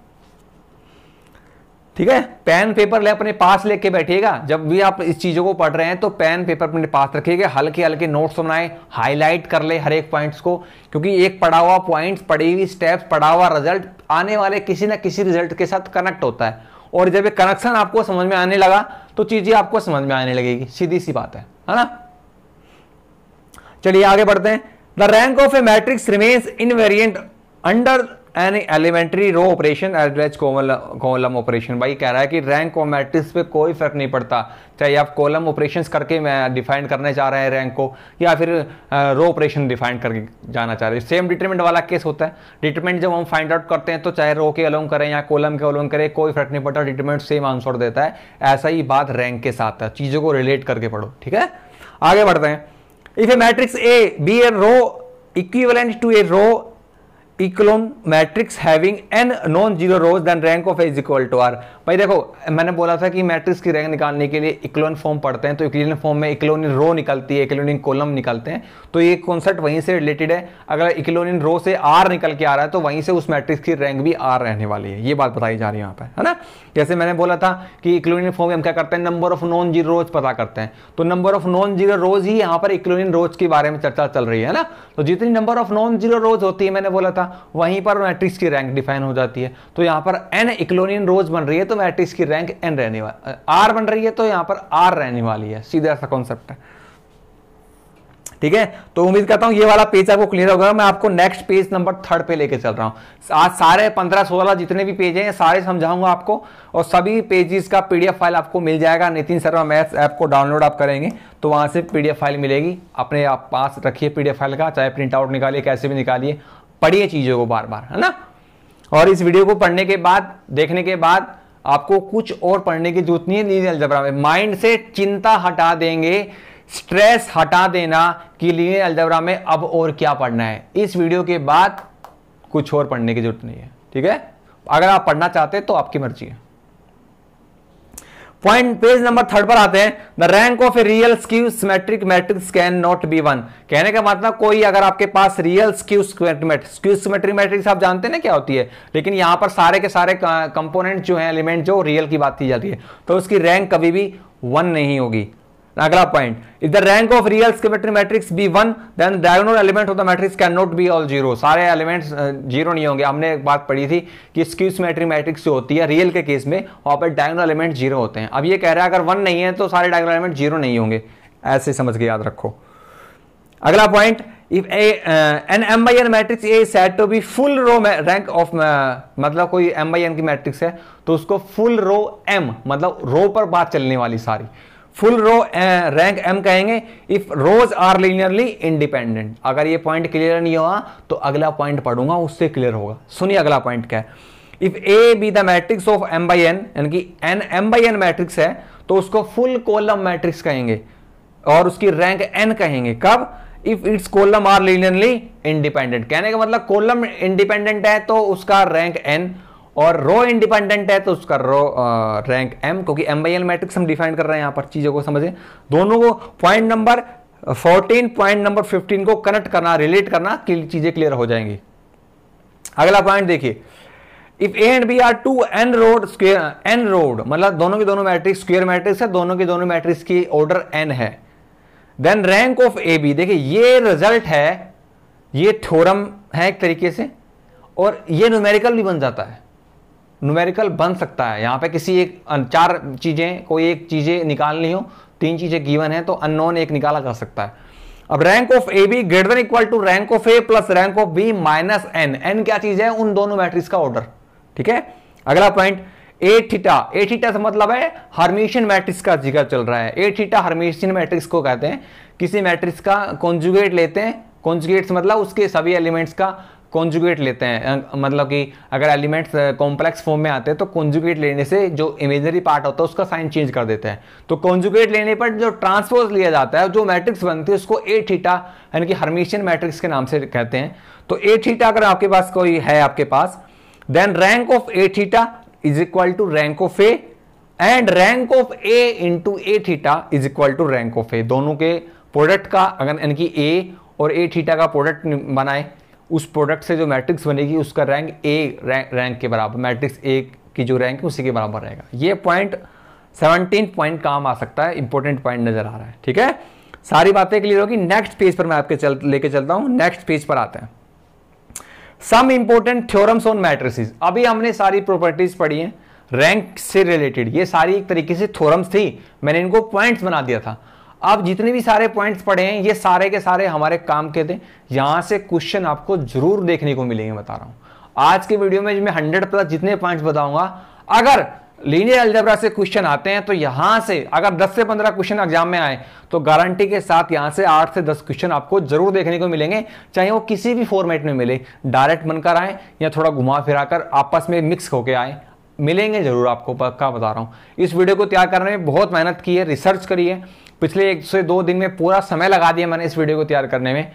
ठीक है पेन पेपर ले अपने पास लेके बैठिएगा जब भी आप इस चीज़ों को पढ़ रहे हैं तो पेन पेपर अपने पास रखिएगा हल्के हल्के नोट्स बनाए हाईलाइट कर ले हर एक पॉइंट्स को क्योंकि एक पढ़ा हुआ पॉइंट्स पढ़ी हुई स्टेप्स पढ़ा हुआ रिजल्ट आने वाले किसी ना किसी रिजल्ट के साथ कनेक्ट होता है और जब ये कनेक्शन आपको समझ में आने लगा तो चीज़ें आपको समझ में आने लगेगी सीधी सी बात है है ना चलिए आगे बढ़ते हैं the rank of a matrix remains invariant under an elementary row operation average column operation भाई कह रहा है कि रैंक और मैट्रिक्स पे कोई फर्क नहीं पड़ता चाहे आप कॉलम ऑपरेशन करके मैं डिफाइन करने चाह रहे हैं रैंक को या फिर रो ऑपरेशन डिफाइन करके जाना चाह रहे हैं सेम डिटरमेंट वाला केस होता है डिटरमेंट जब हम फाइंड आउट करते हैं तो चाहे रो के अलोंग करें या कॉलम के अलोंग करें कोई फर्क नहीं पड़ता डिटरमेंट सेम आंसर देता है ऐसा ही बात रैंक के साथ है चीज़ों को रिलेट करके पढ़ो ठीक है आगे बढ़ते हैं if a matrix A B a row equivalent to a row equilibrium matrix having n non-zero rows then rank of A is equal to R. भाई देखो मैंने बोला था कि मैट्रिक्स की रैंक निकालने के लिए इक्लोन फॉर्म पढ़ते हैं तो इक्लोन फॉर्म में इक्लोन रो निकलती है इक्लोन कॉलम निकलते हैं तो ये कॉन्सेप्ट वहीं से रिलेटेड है अगर इक्लोनिन रो से आर निकल के आ रहा है तो वहीं से उस मैट्रिक्स की रैंक भी आर रहने वाली है ये बात बताई जा रही है यहाँ पर है ना जैसे मैंने बोला था कि इक्लोन फॉर्म हम क्या करते हैं number of non zero rows पता करते हैं तो number of non zero rows ही यहाँ पर इक्लोन रोज के बारे में चर्चा चल रही है ना तो जितनी number of non zero rows होती है मैंने बोला था वहीं पर मैट्रिक्स की रैंक डिफाइन हो जाती है तो यहाँ पर एन इक्लोनियन रोज बन रही है तो मैट्रिक्स की रैंक एन रहने वाली आर बन रही है तो यहां पर आर रहने वाली है सीधा सा कॉन्सेप्ट है ठीक है तो उम्मीद करता हूं ये वाला पेज आपको क्लियर होगा मैं आपको नेक्स्ट पेज नंबर थर्ड पे लेके चल रहा हूं आज सारे पंद्रह सोलह जितने भी पेज हैं सारे समझाऊंगा आपको और सभी पेजेस का पीडीएफ फाइल आपको मिल जाएगा नितिन शर्मा मैथ्स ऐप को डाउनलोड आप करेंगे तो वहां से पीडीएफ फाइल मिलेगी अपने आप पास रखिए पीडीएफ फाइल का चाहे प्रिंट आउट निकालिए कैसे भी निकालिए पढ़िए चीज़ों को बार बार है ना और इस वीडियो को पढ़ने के बाद देखने के बाद आपको कुछ और पढ़ने की जरूरत नहीं है लीनियर अलजबरा में माइंड से चिंता हटा देंगे स्ट्रेस हटा देना कि लीनियर अलजबरा में अब और क्या पढ़ना है इस वीडियो के बाद कुछ और पढ़ने की जरूरत नहीं है ठीक है अगर आप पढ़ना चाहते तो आपकी मर्जी है पॉइंट पेज नंबर थर्ड पर आते हैं the rank of a real skew symmetric matrix can not be one कहने का मतलब कोई अगर आपके पास real skew skew symmetric matrix आप जानते हैं ना क्या होती है लेकिन यहां पर सारे के सारे कंपोनेंट जो है एलिमेंट जो रियल की बात की जाती है तो उसकी रैंक कभी भी वन नहीं होगी अगला point if the rank of real skew symmetric matrix be one then diagonal element of the matrix can not be all zero सारे एलिमेंट्स जीरो नहीं होंगे हमने एक बात पढ़ी थी कि स्क्यू सिमेट्री मैट्रिक्स जो होती है रियल के केस में वहां पर डायगोनल एलिमेंट जीरो होते हैं अब ये कह रहा है अगर वन नहीं है तो सारे डायगोनल एलिमेंट जीरो नहीं होंगे ऐसे समझ के याद रखो अगला point if A an m by N matrix A set to be full row rank of मतलब कोई एम बाई एन की मैट्रिक्स है तो उसको फुल रो एम मतलब रो पर बात चलने वाली सारी फुल रो रैंक एम कहेंगे if rows are linearly independent अगर ये पॉइंट क्लियर नहीं हुआ तो अगला पॉइंट पढ़ूंगा उससे क्लियर होगा सुनिए अगला पॉइंट क्या है if A be the matrix of m by n यानी कि an m by N matrix है तो उसको फुल कॉलम मैट्रिक्स कहेंगे और उसकी रैंक एन कहेंगे कब if its column are linearly independent कहने का मतलब कॉलम इंडिपेंडेंट है तो उसका रैंक एन और रो इंडिपेंडेंट है तो उसका रो रैंक एम क्योंकि एम बाई एल मैट्रिक्स हम डिफाइन कर रहे हैं यहां पर चीज़ों को समझें दोनों को पॉइंट नंबर 14 पॉइंट नंबर 15 को कनेक्ट करना रिलेट करना चीज़ें क्लियर हो जाएंगी अगला पॉइंट देखिए if A and B are two n rowed square n rowed मतलब दोनों के दोनों मैट्रिक्स स्क्वेयर मैट्रिक्स है दोनों के दोनों मैट्रिक्स की ऑर्डर एन है then rank of A B देखिए ये रिजल्ट है ये थोरम है एक तरीके से और ये न्यूमेरिकल भी बन जाता है न्यूमेरिकल बन सकता है यहाँ पे किसी एक चार चीज़ें कोई एक चीज़ें निकालनी हो तीन चीज़ें गिवन है तो अननोन एक निकाला जा सकता है अब rank of A B greater than equal to rank of A plus rank of B minus n n क्या चीज़ है उन दोनों मैट्रिक्स का ऑर्डर ठीक है अगला point A theta A theta से मतलब है हर्मिशियन मैट्रिक्स का जिक्र चल रहा है ए थीटा हर्मिशियन मैट्रिक्स को कहते हैं किसी मैट्रिक्स का कॉन्जुगेट लेते हैं कॉन्जुगेट मतलब उसके सभी एलिमेंट्स का कॉन्जुगेट लेते हैं अं, मतलब कि अगर एलिमेंट्स कॉम्प्लेक्स फॉर्म में आते हैं तो कॉन्जुगेट लेने से जो इमेजरी पार्ट होता है उसका साइन चेंज कर देते हैं तो कॉन्जुगेट लेने पर जो ट्रांसपोज लिया जाता है जो मैट्रिक्स बनती है उसको ए थीटा यानी कि हर्मिशियन मैट्रिक्स के नाम से कहते हैं तो ए थीटा अगर आपके पास कोई है आपके पास then rank of A theta is equal to rank of A and rank of A into A theta is equal to rank of A दोनों के प्रोडक्ट का अगर यानी कि ए और ए थीटा का प्रोडक्ट बनाए उस प्रोडक्ट से जो मैट्रिक्स बनेगी उसका रैंक ए रैंक रैंक के बराबर मैट्रिक्स ए की जो रैंक है उसी के बराबर रहेगा ये पॉइंट सेवनटीन पॉइंट काम आ सकता है इंपॉर्टेंट पॉइंट नज़र आ रहा है ठीक है सारी बातें क्लियर होगी नेक्स्ट पेज पर मैं आपके चल लेके चलता हूं नेक्स्ट पेज पर आते हैं some important theorems on matrices अभी हमने सारी प्रॉपर्टीज पढ़ी हैं रैंक से रिलेटेड ये सारी एक तरीके से थ्योरम्स थी मैंने इनको पॉइंट्स बना दिया था आप जितने भी सारे पॉइंट्स पढ़े हैं ये सारे के सारे हमारे काम के थे यहां से क्वेश्चन आपको जरूर देखने को मिलेंगे बता रहा हूं आज के वीडियो में मैं हंड्रेड प्लस जितने पॉइंट्स बताऊंगा अगर लीनियर एल्जेब्रा से क्वेश्चन आते हैं तो यहां से अगर 10 से 15 क्वेश्चन एग्जाम में आए तो गारंटी के साथ यहां से 8 से 10 क्वेश्चन आपको जरूर देखने को मिलेंगे चाहे वो किसी भी फॉर्मेट में मिले डायरेक्ट बनकर आए या थोड़ा घुमा फिरा कर आपस में मिक्स होकर आए मिलेंगे जरूर आपको पक्का बता रहा हूं इस वीडियो को तैयार करने में बहुत मेहनत की है रिसर्च करी है पिछले एक से दो दिन में पूरा समय लगा दिया मैंने इस वीडियो को तैयार करने में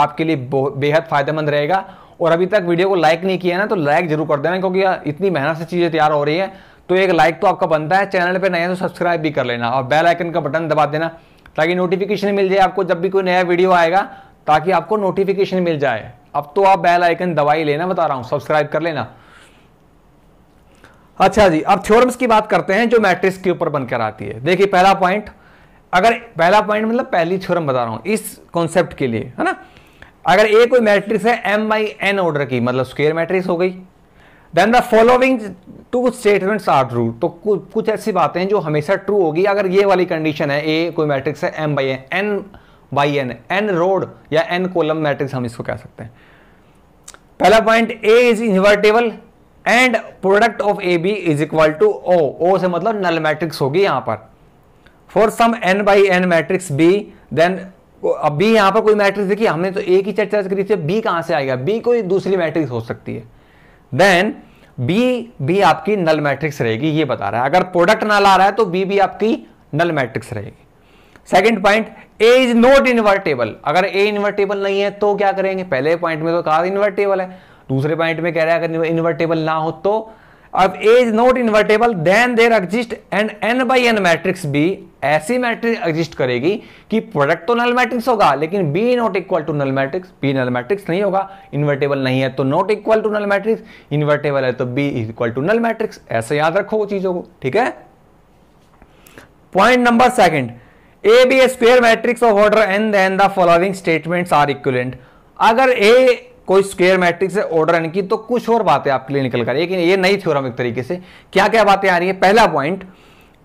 आपके लिए बेहद फायदेमंद रहेगा और अभी तक वीडियो को लाइक नहीं किया ना तो लाइक जरूर कर देना क्योंकि इतनी मेहनत से चीज़ें तैयार हो रही है तो एक लाइक तो आपका बनता है चैनल पर नया तो सब्सक्राइब भी कर लेना और बेल आइकन का बटन दबा देना ताकि नोटिफिकेशन मिल जाए आपको जब भी कोई नया वीडियो आएगा ताकि आपको नोटिफिकेशन मिल जाए अब तो आप बेल आइकन दवाई लेना बता रहा हूं सब्सक्राइब कर लेना अच्छा जी अब थ्योरम्स की बात करते हैं जो मैट्रिक्स के ऊपर बनकर आती है देखिए पहला पॉइंट अगर पहला पॉइंट मतलब पहली छोरम बता रहा हूं इस कॉन्सेप्ट के लिए है ना अगर ए कोई मैट्रिक्स है एम बाई एन ऑर्डर की मतलब स्क्वेयर मैट्रिक्स हो गई then the following two statements are true तो कुछ ऐसी बातें हैं जो हमेशा ट्रू होगी अगर ये वाली कंडीशन है ए कोई मैट्रिक्स है M by n by n n rowed या एन कोलम मैट्रिक्स हम इसको कह सकते हैं पहला point A is invertible and product of A B is equal to O O से मतलब नल मैट्रिक्स होगी यहां पर for some n by N matrix B then अब बी यहां पर कोई मैट्रिक्स देखिए हमने तो एक ही चर्चा करी थी बी कहां से आएगा बी कोई दूसरी मैट्रिक्स हो सकती है देन बी भी आपकी नल मैट्रिक्स रहेगी ये बता रहा है अगर प्रोडक्ट नल आ रहा है तो बी भी आपकी नल मैट्रिक्स रहेगी second point A is not invertible अगर ए इन्वर्टेबल नहीं है तो क्या करेंगे पहले पॉइंट में तो कहा इन्वर्टेबल है दूसरे पॉइंट में कह रहा है अगर इन्वर्टेबल ना हो तो अब A is not invertible then there exist and n by N matrix B ऐसी मैट्रिक्स एग्जिस्ट करेगी कि प्रोडक्ट तो नल मैट्रिक्स होगा लेकिन B not equal to null matrix B null matrix नहीं होगा इन्वर्टेबल नहीं है तो not equal to null matrix invertible है तो B equal to null matrix ऐसे याद रखो वो चीजों को ठीक है point number second A B square matrix of order n then the following statements are equivalent अगर ए कोई स्क्वेयर मैट्रिक्स है ऑर्डर एन की तो कुछ और बातें आपके लिए निकल कर लेकिन ये नई थ्योरम एक तरीके से क्या क्या बातें आ रही है पहला point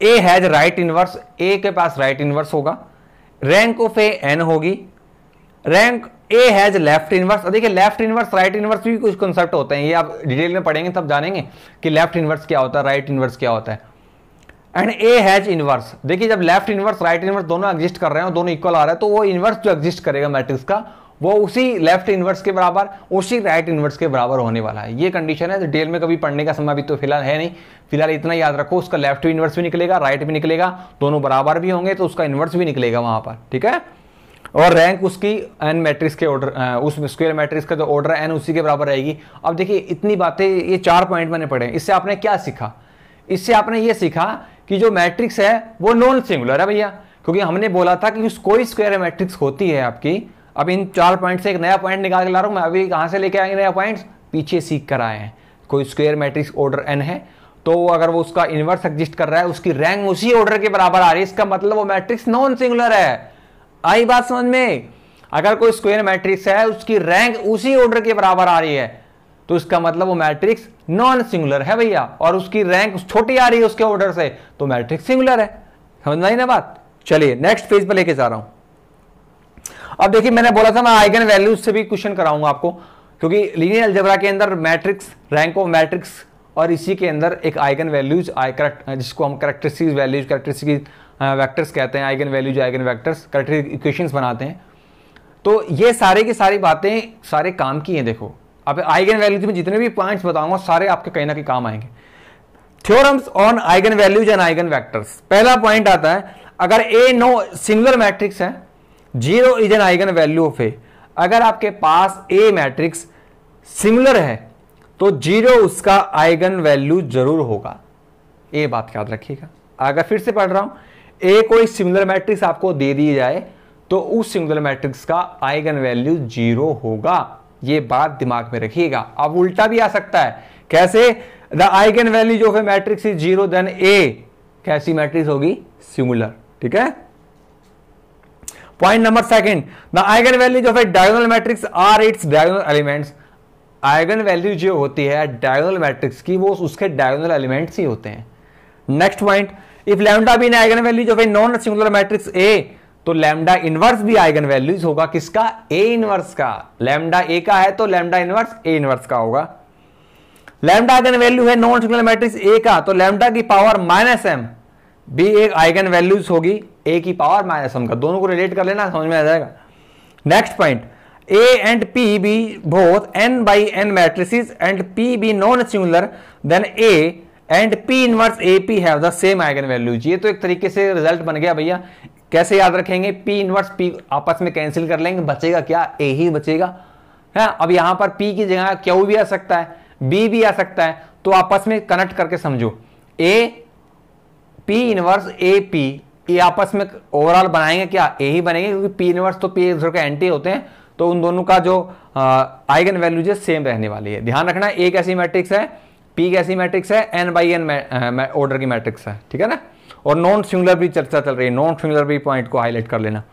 A has right inverse A के पास राइट इनवर्स होगा रैंक ऑफ ए एन होगी rank A has left inverse देखिए लेफ्ट इनवर्स राइट इनवर्स भी कुछ कंसेप्ट होते हैं ये आप डिटेल में पढ़ेंगे तब जानेंगे कि लेफ्ट इनवर्स क्या होता है राइट इनवर्स क्या होता है एंड ए हैज इनवर्स देखिए जब लेफ्ट इनवर्स राइट इनवर्स दोनों एग्जिस्ट कर रहे हैं दोनों इक्वल आ रहा है तो वो इनवर्स जो एग्जिस्ट करेगा मैट्रिक्स का वो उसी लेफ्ट इन्वर्स के बराबर उसी राइट इन्वर्स के बराबर होने वाला है ये कंडीशन है डिटेल में कभी पढ़ने का समय अभी तो फिलहाल है नहीं फिलहाल इतना याद रखो उसका लेफ्ट भी इन्वर्स भी निकलेगा राइट भी निकलेगा दोनों बराबर भी होंगे तो उसका इन्वर्स भी निकलेगा वहां पर ठीक है और रैंक उसकी एन मैट्रिक्स के ऑर्डर उस स्क्वेयर मैट्रिक्स का जो ऑर्डर है एन उसी के बराबर रहेगी अब देखिए इतनी बातें ये चार पॉइंट मैंने पढ़े इससे आपने क्या सीखा इससे आपने ये सीखा कि जो मैट्रिक्स है वो नॉन सिंगुलर है भैया क्योंकि हमने बोला था कि कोई स्क्वेयर मैट्रिक्स होती है आपकी अब इन चार पॉइंट से एक नया पॉइंट निकाल के ला रहा हूं मैं अभी कहां से लेके आएंगे नया पॉइंट पीछे सीख कर आए हैं कोई स्क्वेयर मैट्रिक्स ऑर्डर एन है तो अगर वो उसका इन्वर्स एग्जिस्ट कर रहा है उसकी रैंक उसी ऑर्डर के बराबर आ रही है इसका मतलब वो मैट्रिक्स नॉन सिंगुलर है आई बात समझ में अगर कोई स्क्वेयर मैट्रिक्स है उसकी रैंक उसी ऑर्डर के बराबर आ रही है तो इसका मतलब वो मैट्रिक्स नॉन सिंगुलर है भैया और उसकी रैंक छोटी आ रही है उसके ऑर्डर से तो मैट्रिक्स सिंगुलर है समझ में आई ना बात चलिए नेक्स्ट पेज पर लेके जा रहा हूं अब देखिए मैंने बोला था मैं आइगन वैल्यूज से भी क्वेश्चन कराऊंगा आपको क्योंकि लीनियर अलजबरा के अंदर मैट्रिक्स रैंक ऑफ मैट्रिक्स और इसी के अंदर एक आइगन वैल्यूज आई करेक्ट जिसको हम करेक्ट्रिस वैल्यूज करेक्टरिस्टिक वैक्टर्स कहते हैं eigen values eigen vectors characteristic equation बनाते हैं तो ये सारे की सारी बातें सारे काम की हैं देखो अब आइगन वैल्यूज में जितने भी पॉइंट्स बताऊंगा सारे आपके कहीं ना कहीं काम आएंगे theorems on eigen values and eigen vectors पहला पॉइंट आता है अगर ए नो सिंगुलर मैट्रिक्स है zero is an eigen value of A अगर आपके पास ए मैट्रिक्स सिमिलर है तो जीरो उसका आइगन वैल्यू जरूर होगा ये बात याद रखिएगा अगर फिर से पढ़ रहा हूं ए कोई सिमिलर मैट्रिक्स आपको दे दी जाए तो उस सिमिलर मैट्रिक्स का आइगन वैल्यू जीरो होगा ये बात दिमाग में रखिएगा अब उल्टा भी आ सकता है कैसे द आइगन वैल्यू जो है matrix is zero then A कैसी मैट्रिक्स होगी सिमुलर ठीक है point number second the eigen values of a diagonal matrix are its diagonal elements eigen value जो होती है डायगोनल मैट्रिक्स की वो उसके डायगोनल एलिमेंट्स ही होते हैं next point if lambda be an eigen values of a non singular matrix A तो लैम्डा इनवर्स भी आइगन वैल्यूज होगा किसका ए इनवर्स का लैम्डा ए का है तो लैम्डा इनवर्स ए इनवर्स का होगा लैम्डा आइगन वैल्यू है नॉन सिंगुलर मैट्रिक्स ए का तो लैम्डा की पावर माइनस एम बी एक आइगन वैल्यूज होगी ए की पावर माइनस एम का दोनों को रिलेट कर लेना समझ में आ जाएगा next point A and P be both n by n matrices and P be non similar then A and P inverse A P have the same eigen values ये तो एक तरीके से रिजल्ट बन गया भैया कैसे याद रखेंगे पी इनवर्स पी आपस में कैंसिल कर लेंगे बचेगा क्या ए ही बचेगा है अब यहां पर पी की जगह क्यू भी आ सकता है बी भी आ सकता है तो आपस में कनेक्ट करके समझो A P inverse A P ये आपस में ओवरऑल बनाएंगे क्या ए ही बनेंगे क्योंकि पी इनवर्स तो पी एक दूसरे के एंटी होते हैं तो उन दोनों का जो आइगन वैल्यूज है सेम रहने वाली है ध्यान रखना ए कैसी मैट्रिक्स है पी कैसी मैट्रिक्स है एन बाई एन ऑर्डर की मैट्रिक्स है ठीक है ना और नॉन सिंगुलर भी चर्चा चल रही है नॉन सिंगुलर भी पॉइंट को हाईलाइट कर लेना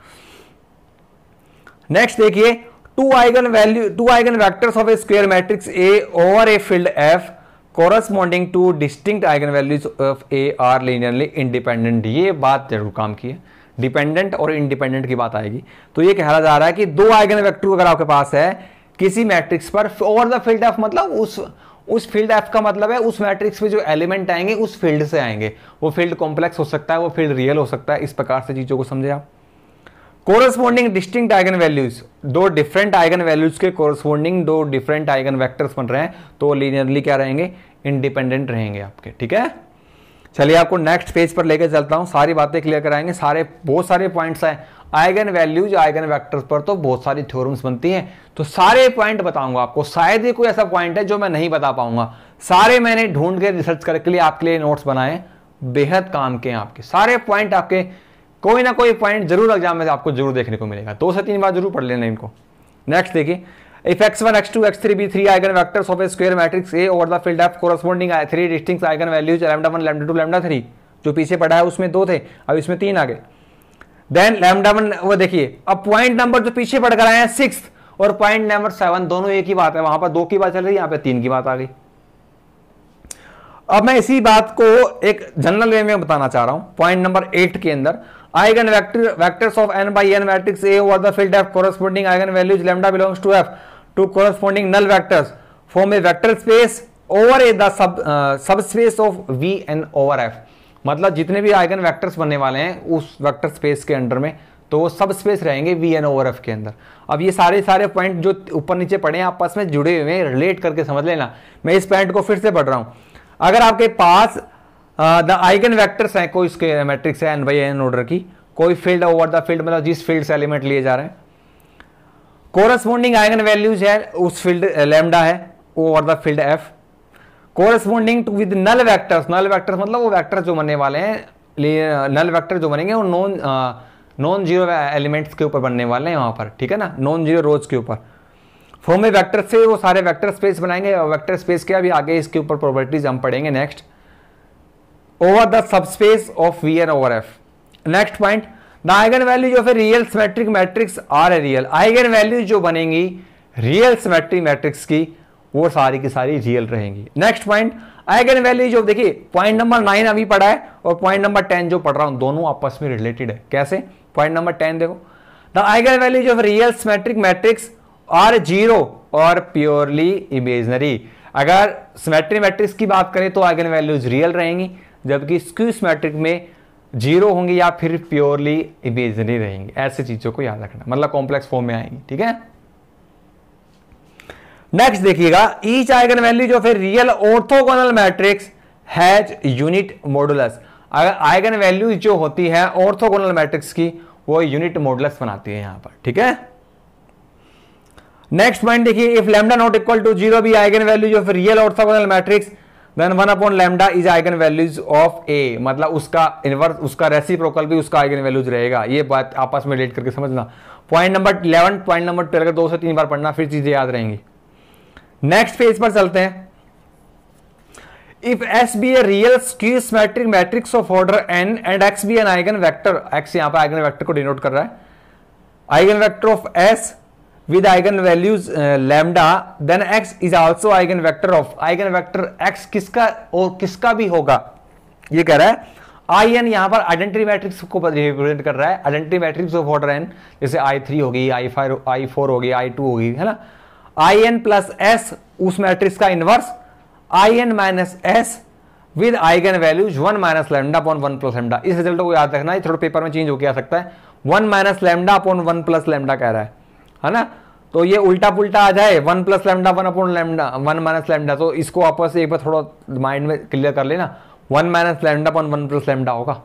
नेक्स्ट देखिए two eigen value two eigen vectors of a square matrix A over a field F corresponding to distinct eigen values of A are linearly independent ये बात जरूर काम की है डिपेंडेंट और इंडिपेंडेंट की बात आएगी तो ये रहा जा रहा है कि दो आइगन वैक्टर अगर आपके पास है किसी मैट्रिक्स पर और द फील्ड ऑफ मतलब उस उस फील्ड एफ का मतलब है उस मैट्रिक्स में जो एलिमेंट आएंगे उस फील्ड से आएंगे वो फील्ड कॉम्प्लेक्स हो सकता है वो फील्ड रियल हो सकता है इस प्रकार से चीज़ों को समझे आप कोरस्पॉन्डिंग डिस्टिंक्ट आइगन वैल्यूज दो डिफरेंट आइगन वैल्यूज के कोरस्पॉन्डिंग दो डिफरेंट आइगन वैक्टर्स बन रहे हैं तो लीनियरली क्या रहेंगे इंडिपेंडेंट रहेंगे आपके ठीक है चलिए आपको नेक्स्ट पेज पर लेकर चलता हूँ सारी बातें क्लियर कराएंगे सारे बहुत सारे पॉइंट्स हैं आइगन वैल्यूज आइगन वैक्टर्स पर तो बहुत सारी थ्योरम्स बनती हैं तो सारे पॉइंट बताऊंगा आपको शायद ही कोई ऐसा पॉइंट है जो मैं नहीं बता पाऊंगा सारे मैंने ढूंढ के रिसर्च करके लिए आपके लिए नोट्स बनाए बेहद काम के हैं आपके सारे पॉइंट आपके कोई ना कोई पॉइंट जरूर एग्जाम में आपको जरूर देखने को मिलेगा दो से तीन बार जरूर पढ़ लेना इनको नेक्स्ट देखिए if X X one if x1 x2 x3 b3 eigen vectors of a square matrix a over the field have corresponding three distinct eigen values lambda one lambda two lambda three जो पीछे पढ़ा है उसमें दो थे अब इसमें तीन आ गए देन लैमडा वन वो देखिए अब पॉइंट नंबर जो पीछे पढ़ कर आए हैं सिक्स और पॉइंट नंबर सेवन दोनों एक ही बात है वहां पर दो की बात चल रही है यहाँ पे तीन की बात आ गई अब मैं इसी बात को एक जनरल वे में बताना चाह रहा हूं पॉइंट नंबर एट के अंदर Eigen vector, vectors of n by n matrix A over the field F corresponding eigenvalues lambda belongs to F to corresponding null vectors form a vector space over a the sub uh, subspace of V n over F. मतलब जितने भी eigen vectors बनने वाले हैं उस vector space के under में तो वो सब स्पेस रहेंगे वी एन ओवर एफ के अंदर अब ये सारे सारे पॉइंट जो ऊपर नीचे पड़े हैं आपस में जुड़े हुए हैं रिलेट करके समझ लेना मैं इस पॉइंट को फिर से पढ़ रहा हूँ अगर आपके पास द आइगन वैक्टर्स हैं कोई इसके मैट्रिक्स है एन बाई एन ऑर्डर की कोई फील्ड ओवर द फील्ड मतलब जिस फील्ड से एलिमेंट लिए जा रहे हैं कोरस्पोंडिंग आइगन वैल्यूज है उस फील्ड लेमडा uh, है over the field F corresponding to with null vectors null vectors मतलब वो वैक्टर जो बनने वाले हैं नल वैक्टर uh, जो बनेंगे वो नॉन नॉन जीरो एलिमेंट्स के ऊपर बनने वाले हैं वहां पर ठीक है ना नॉन जीरो रोज के ऊपर फॉर्म ए वैक्टर से वो सारे वैक्टर स्पेस बनाएंगे और वैक्टर स्पेस के अभी आगे इसके ऊपर प्रॉपर्टीज हम पढ़ेंगे next subspace of V n over F next point the eigen value जो a real symmetric matrix are real eigen values जो बनेंगी रियल सिमेट्रिक मैट्रिक्स की वो सारी की सारी रियल रहेंगी नेक्स्ट पॉइंट आइगन वैल्यू जो देखिए पॉइंट नंबर नाइन अभी पढ़ा है और पॉइंट नंबर टेन जो पढ़ रहा हूं दोनों आपस में रिलेटेड है कैसे पॉइंट नंबर टेन देखो the eigen values of real symmetric matrix are zero और प्योरली इमेजनरी अगर सिमेट्री मैट्रिक्स की बात करें तो आइगन वैल्यूज रियल रहेंगी जबकि स्क्यूस मैट्रिक में जीरो होंगे या फिर प्योरली इमेजनरी रहेंगे ऐसी चीज़ों को याद रखना मतलब कॉम्प्लेक्स फॉर्म में आएंगे ठीक है नेक्स्ट देखिएगा ईच आइगन वैल्यू जो फिर real orthogonal matrix has unit modulus eigen values जो होती है ऑर्थोगोनल मैट्रिक्स की वो यूनिट मॉडुलस बनाती है यहां पर ठीक है नेक्स्ट पॉइंट देखिए if lambda not equal to zero भी आइगन वैल्यू जो फिर real orthogonal matrix then one upon lambda is eigen values of A मतलब उसका इनवर्स उसका प्रोकल भी उसका आइगन वैल्यूज रहेगा ये बात आपस में रिलेट करके समझना point number eleven point number twelve दो से तीन बार पढ़ना फिर चीजें याद रहेंगी नेक्स्ट फेज पर चलते हैं if S be a real skew matrix of order N and X be an eigen vector X यहां पर आइगन वैक्टर को डिनोट कर रहा है eigen vector of S with eigenvalues uh, lambda then x is also of of vector x किसका और किसका भी होगा ये कह रहा है आई एन यहां पर आइडेंटिटी मैट्रिक्स को रिप्रेजेंट कर रहा है identity matrix of order N जैसे आई थ्री होगी आई फाइव आई फोर होगी आई टू होगी है ना आई एन प्लस एस उस मैट्रिक्स का inverse I N minus S with eigen values one minus lambda upon one plus lambda इस रिजल्ट को याद रखना है थोड़ा पेपर में चेंज होकर आ सकता है one minus lambda upon one plus lambda कह रहा है है ना तो ये उल्टा पुल्टा आ जाए one plus lambda one upon lambda one minus lambda तो इसको आपस एक बार थोड़ा माइंड में क्लियर कर लेना one minus lambda upon one plus lambda होगा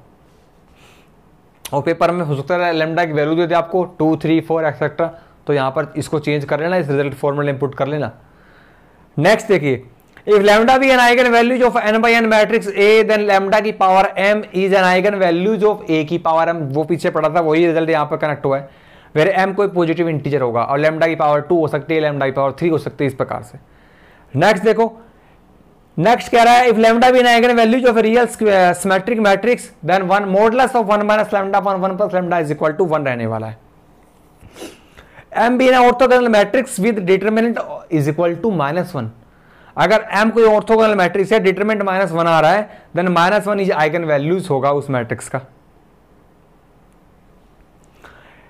और पेपर में हो सकता है लेमडा की वैल्यू दे दे आपको टू थ्री फोर एक्सेट्रा तो यहाँ पर इसको चेंज कर लेना इस रिजल्ट फॉर्मूला इनपुट कर लेना नेक्स्ट देखिए if lambda be an eigen values of N by N matrix A then lambda की power M is an eigen values of A की पावर एम वो पीछे पड़ा था वही रिजल्ट यहाँ पर कनेक्ट हुआ है वेर एम कोई पॉजिटिव इंटीजर होगा और लेमडा की पावर टू हो सकती है लेमडा की पावर थ्री हो सकती है इस प्रकार से नेक्स्ट देखो नेक्स्ट कह रहा है if lambda be an eigen values of real symmetric matrix then one modulus of one minus lambda one one plus lambda is equal to one रहने वाला है M be an orthogonal matrix with determinant is equal to minus one अगर M कोई orthogonal matrix है determinant minus one आ रहा है then minus one is eigen values होगा उस मैट्रिक्स का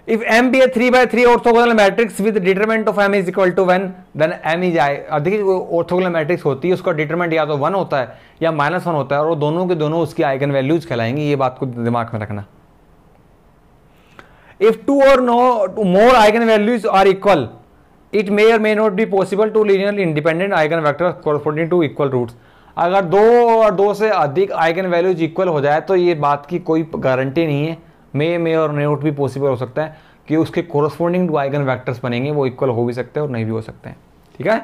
if M be a three by three orthogonal matrix with determinant of M is equal to one then M is I देखिए orthogonal matrix होती है उसका डिटरमेंट या तो one होता है या माइनस वन होता है और वो दोनों के दोनों उसकी आइगन वैल्यूज खिलाएंगे ये बात को दिमाग में रखना if two or no more eigen values are equal it may or may not be possible to linear independent eigen vector corresponding to equal roots अगर दो और दो से अधिक आइगन वैल्यूज इक्वल हो जाए तो ये बात की कोई गारंटी नहीं है मे मे और नोट भी पॉसिबल हो सकता है कि उसके कोरस्पोंडिंग टू आइगन वैक्टर्स बनेंगे वो इक्वल हो भी सकते हैं और नहीं भी हो सकते हैं ठीक है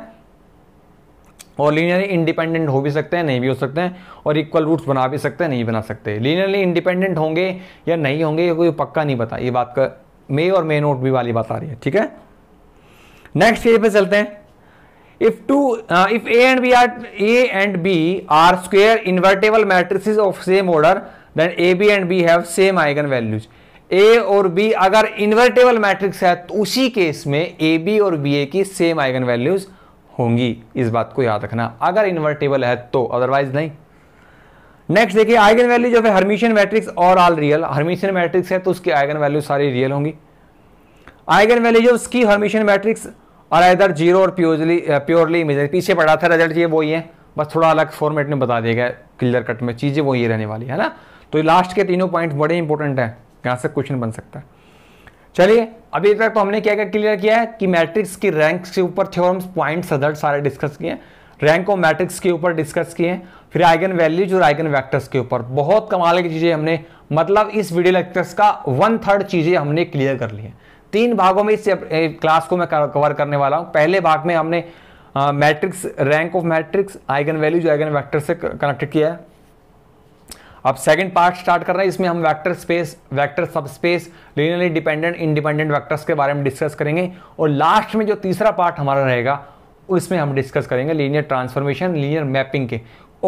और लीनियरली इंडिपेंडेंट हो भी सकते हैं नहीं भी हो सकते हैं और इक्वल रूट्स बना भी सकते हैं नहीं बना सकते लीनियरली इंडिपेंडेंट होंगे या नहीं होंगे ये कोई पक्का नहीं पता ये बात का मे और मे नोट भी वाली बात आ रही है ठीक है नेक्स्ट पेज पे चलते हैं if two if A and B are A and B are square invertible invertible of same order then A B and B have same eigen values A और बी अगर इन्वर्टेबल मैट्रिक्स है तो उसी case में ए B और B A की same eigen values होंगी इस बात को याद रखना अगर इन्वर्टेबल है तो अदरवाइज नहीं नेक्स्ट देखिए आइगन वैल्यू जो है हर्मिशियन मैट्रिक्स और ऑल रियल हर्मिशियन मैट्रिक्स है तो उसकी आइगन वैल्यू सारी रियल होंगी आइगन वैल्यू जो उसकी हर्मिशियन मैट्रिक्स और इधर जीरो और प्योरली प्योरली इमेजरी पीछे पढ़ा था रिजल्ट ये वही है बस थोड़ा अलग फॉर्मेट में बता दिया गया क्लियर कट में चीज़ें वही रहने वाली है ना तो लास्ट के तीनों पॉइंट बड़े इंपॉर्टेंट हैं यहां से क्वेश्चन बन सकता है चलिए अभी तक तो हमने क्या क्या क्लियर किया है कि मैट्रिक्स की रैंक के ऊपर थ्योरम्स पॉइंट्स अदर सारे डिस्कस किए रैंक और मैट्रिक्स के ऊपर डिस्कस किए फिर आइगन वैल्यूज और आइगन वैक्टर्स के ऊपर बहुत कमाल की चीज़ें हमने मतलब इस वीडियो लेक्चर्स का वन थर्ड चीज़ें हमने क्लियर कर ली है तीन भागों में इस क्लास को मैं कवर करने वाला हूँ पहले भाग में हमने matrix rank of matrix eigen values eigen vector से कनेक्टेड किया है अब सेकंड पार्ट स्टार्ट कर रहे हैं इसमें हम vector space vector space linearly dependent independent vectors के बारे में डिस्कस करेंगे और लास्ट में जो तीसरा पार्ट हमारा रहेगा उसमें हम डिस्कस करेंगे लीनियर ट्रांसफॉर्मेशन लीनियर मैपिंग के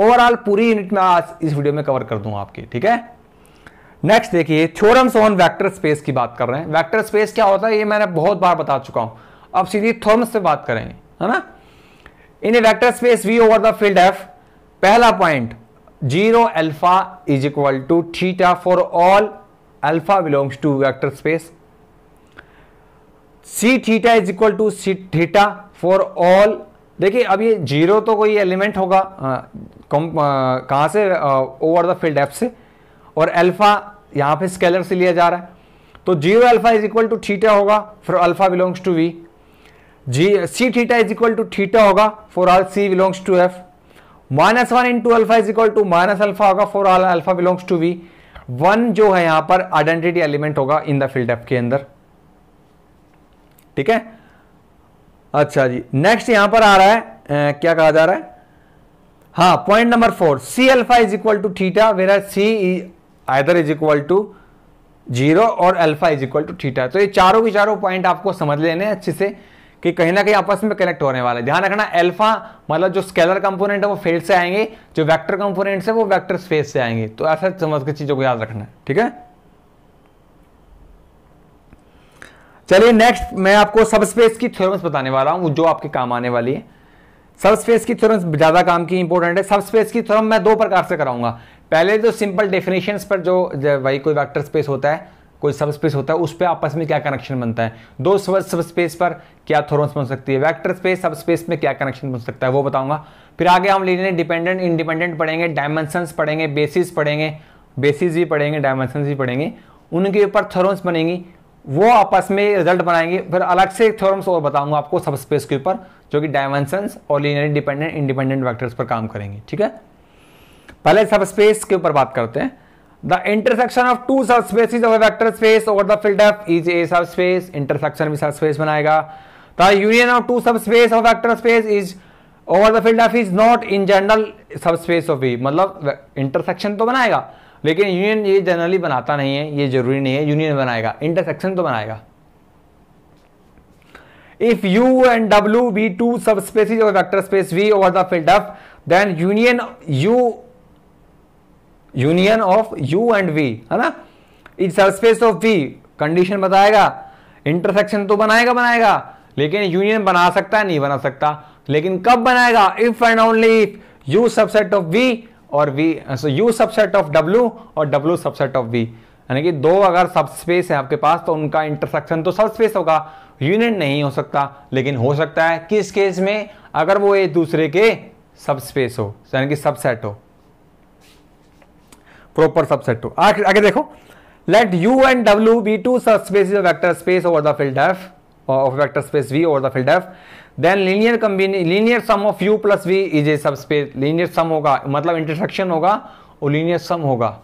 ओवरऑल पूरी यूनिट में आज इस वीडियो में कवर कर दूंगा आपके ठीक है नेक्स्ट देखिए थ्योरम ऑन वेक्टर स्पेस की बात कर रहे हैं वेक्टर स्पेस क्या होता है ये मैंने बहुत बार बता चुका हूं अब सीधी थ्योरम्स से बात करेंगे है ना in a vector space V over the field F पहला point zero alpha is equal to theta for all alpha belongs to vector space C theta is equal to C theta for all देखिए अब ये zero तो कोई element होगा कहां से over the field F से और अल्फा यहां पे स्केलर से लिया जा रहा है तो zero alpha is equal to theta होगा for alpha belongs to V G C theta is equal to theta होगा for all C belongs to F minus one into alpha is equal to minus alpha होगा for alpha belongs to V one जो है यहां पर identity element होगा in the field F के अंदर ठीक है अच्छा जी नेक्स्ट यहां पर आ रहा है ए, क्या कहा जा रहा है हाँ point number four C alpha is equal to theta where C either is equal to zero और alpha is equal to theta तो ये चारों के चारों पॉइंट आपको समझ लेने अच्छे से कि कहीं ना कहीं आपस में कनेक्ट होने वाला है ध्यान रखना अल्फा मतलब जो स्केलर कंपोनेंट है वो फील्ड से आएंगे जो वेक्टर कंपोनेंट है वो वेक्टर स्पेस से आएंगे तो ऐसा समझ के चीज़ों को याद रखना है ठीक है चलिए नेक्स्ट मैं आपको सबस्पेस की थ्योरम्स बताने वाला हूं जो आपके काम आने वाली है सबस्पेस की थ्योरम्स ज़्यादा काम की इंपॉर्टेंट है सबस्पेस की थ्योरम मैं दो प्रकार से कराऊंगा पहले जो सिंपल डेफिनेशंस पर जो, जो वही कोई वेक्टर स्पेस होता है कोई सब स्पेस होता है उस पर आपस में क्या कनेक्शन बनता है दो सब स्पेस पर क्या थोरोस बन सकती है वेक्टर स्पेस सब स्पेस में क्या कनेक्शन बन सकता है वो बताऊंगा फिर आगे हम लेने डिपेंडेंट इंडिपेंडेंट पढ़ेंगे डायमेंशंस पढ़ेंगे बेसिस पढ़ेंगे बेसिस भी पढ़ेंगे डायमेंशन भी पढ़ेंगे उनके ऊपर थोरोस बनेंगी वो आपस में रिजल्ट बनाएंगे फिर अलग से एक थोरम्स और बताऊंगा आपको सब स्पेस के ऊपर जो कि डायमेंशंस और लीनियर डिपेंडेंट इंडिपेंडेंट वैक्टर्स पर काम करेंगे ठीक है पहले सब स्पेस के ऊपर बात करते हैं The intersection of two subspaces of a vector space over the field F is a subspace. Intersection भी subspace बनाएगा. The union of two subspace of vector space is over the field F is not in general subspace of V. मतलब intersection तो बनाएगा लेकिन union ये generally बनाता नहीं है ये जरूरी नहीं है यूनियन बनाएगा इंटरसेक्शन तो बनाएगा if U and W be two subspaces of vector space V over the field F then union U union of U and V है ना is surface of V condition बताएगा इंटरसेक्शन तो बनाएगा बनाएगा लेकिन यूनियन बना सकता है नहीं बना सकता लेकिन कब बनाएगा if and only if U subset of V or V so U subset of W or W subset of V यानी कि दो अगर सबस्पेस है आपके पास तो उनका इंटरसेक्शन तो सबस्पेस होगा यूनियन नहीं हो सकता लेकिन हो सकता है किस केस में अगर वो एक दूसरे के सबस्पेस हो यानी कि सबसेट हो प्रॉपर सबसेट टू आगे देखो let U and W be two subspace vector space over the field F of vector space V over the field F then linear combine linear sum of U plus V is a subspace linear सम होगा मतलब intersection होगा और linear सम होगा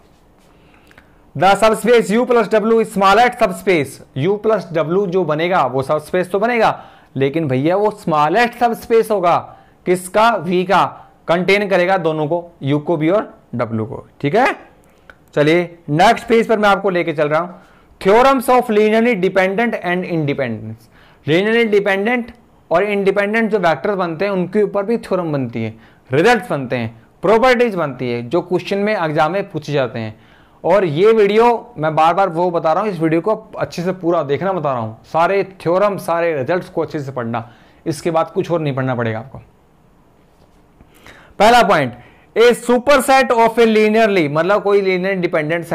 the subspace U plus W is smallest subspace U plus W जो बनेगा वो सब space तो बनेगा लेकिन भैया वो स्मॉलेस्ट सब स्पेस होगा किसका वी का कंटेन करेगा दोनों को यू को भी और डब्ल्यू को ठीक है चलिए नेक्स्ट पेज पर मैं आपको लेके चल रहा हूं theorems of linearly dependent and independence linearly dependent और इंडिपेंडेंट जो वैक्टर्स बनते हैं उनके ऊपर भी थ्योरम बनती है रिजल्ट बनते हैं प्रॉपर्टीज बनती है जो क्वेश्चन में एग्जाम में पूछे जाते हैं और ये वीडियो मैं बार बार वो बता रहा हूँ इस वीडियो को अच्छे से पूरा देखना बता रहा हूँ सारे थ्योरम सारे रिजल्ट्स को अच्छे से पढ़ना इसके बाद कुछ और नहीं पढ़ना पड़ेगा आपको पहला point a superset of a linearly मतलब कोई linear dependent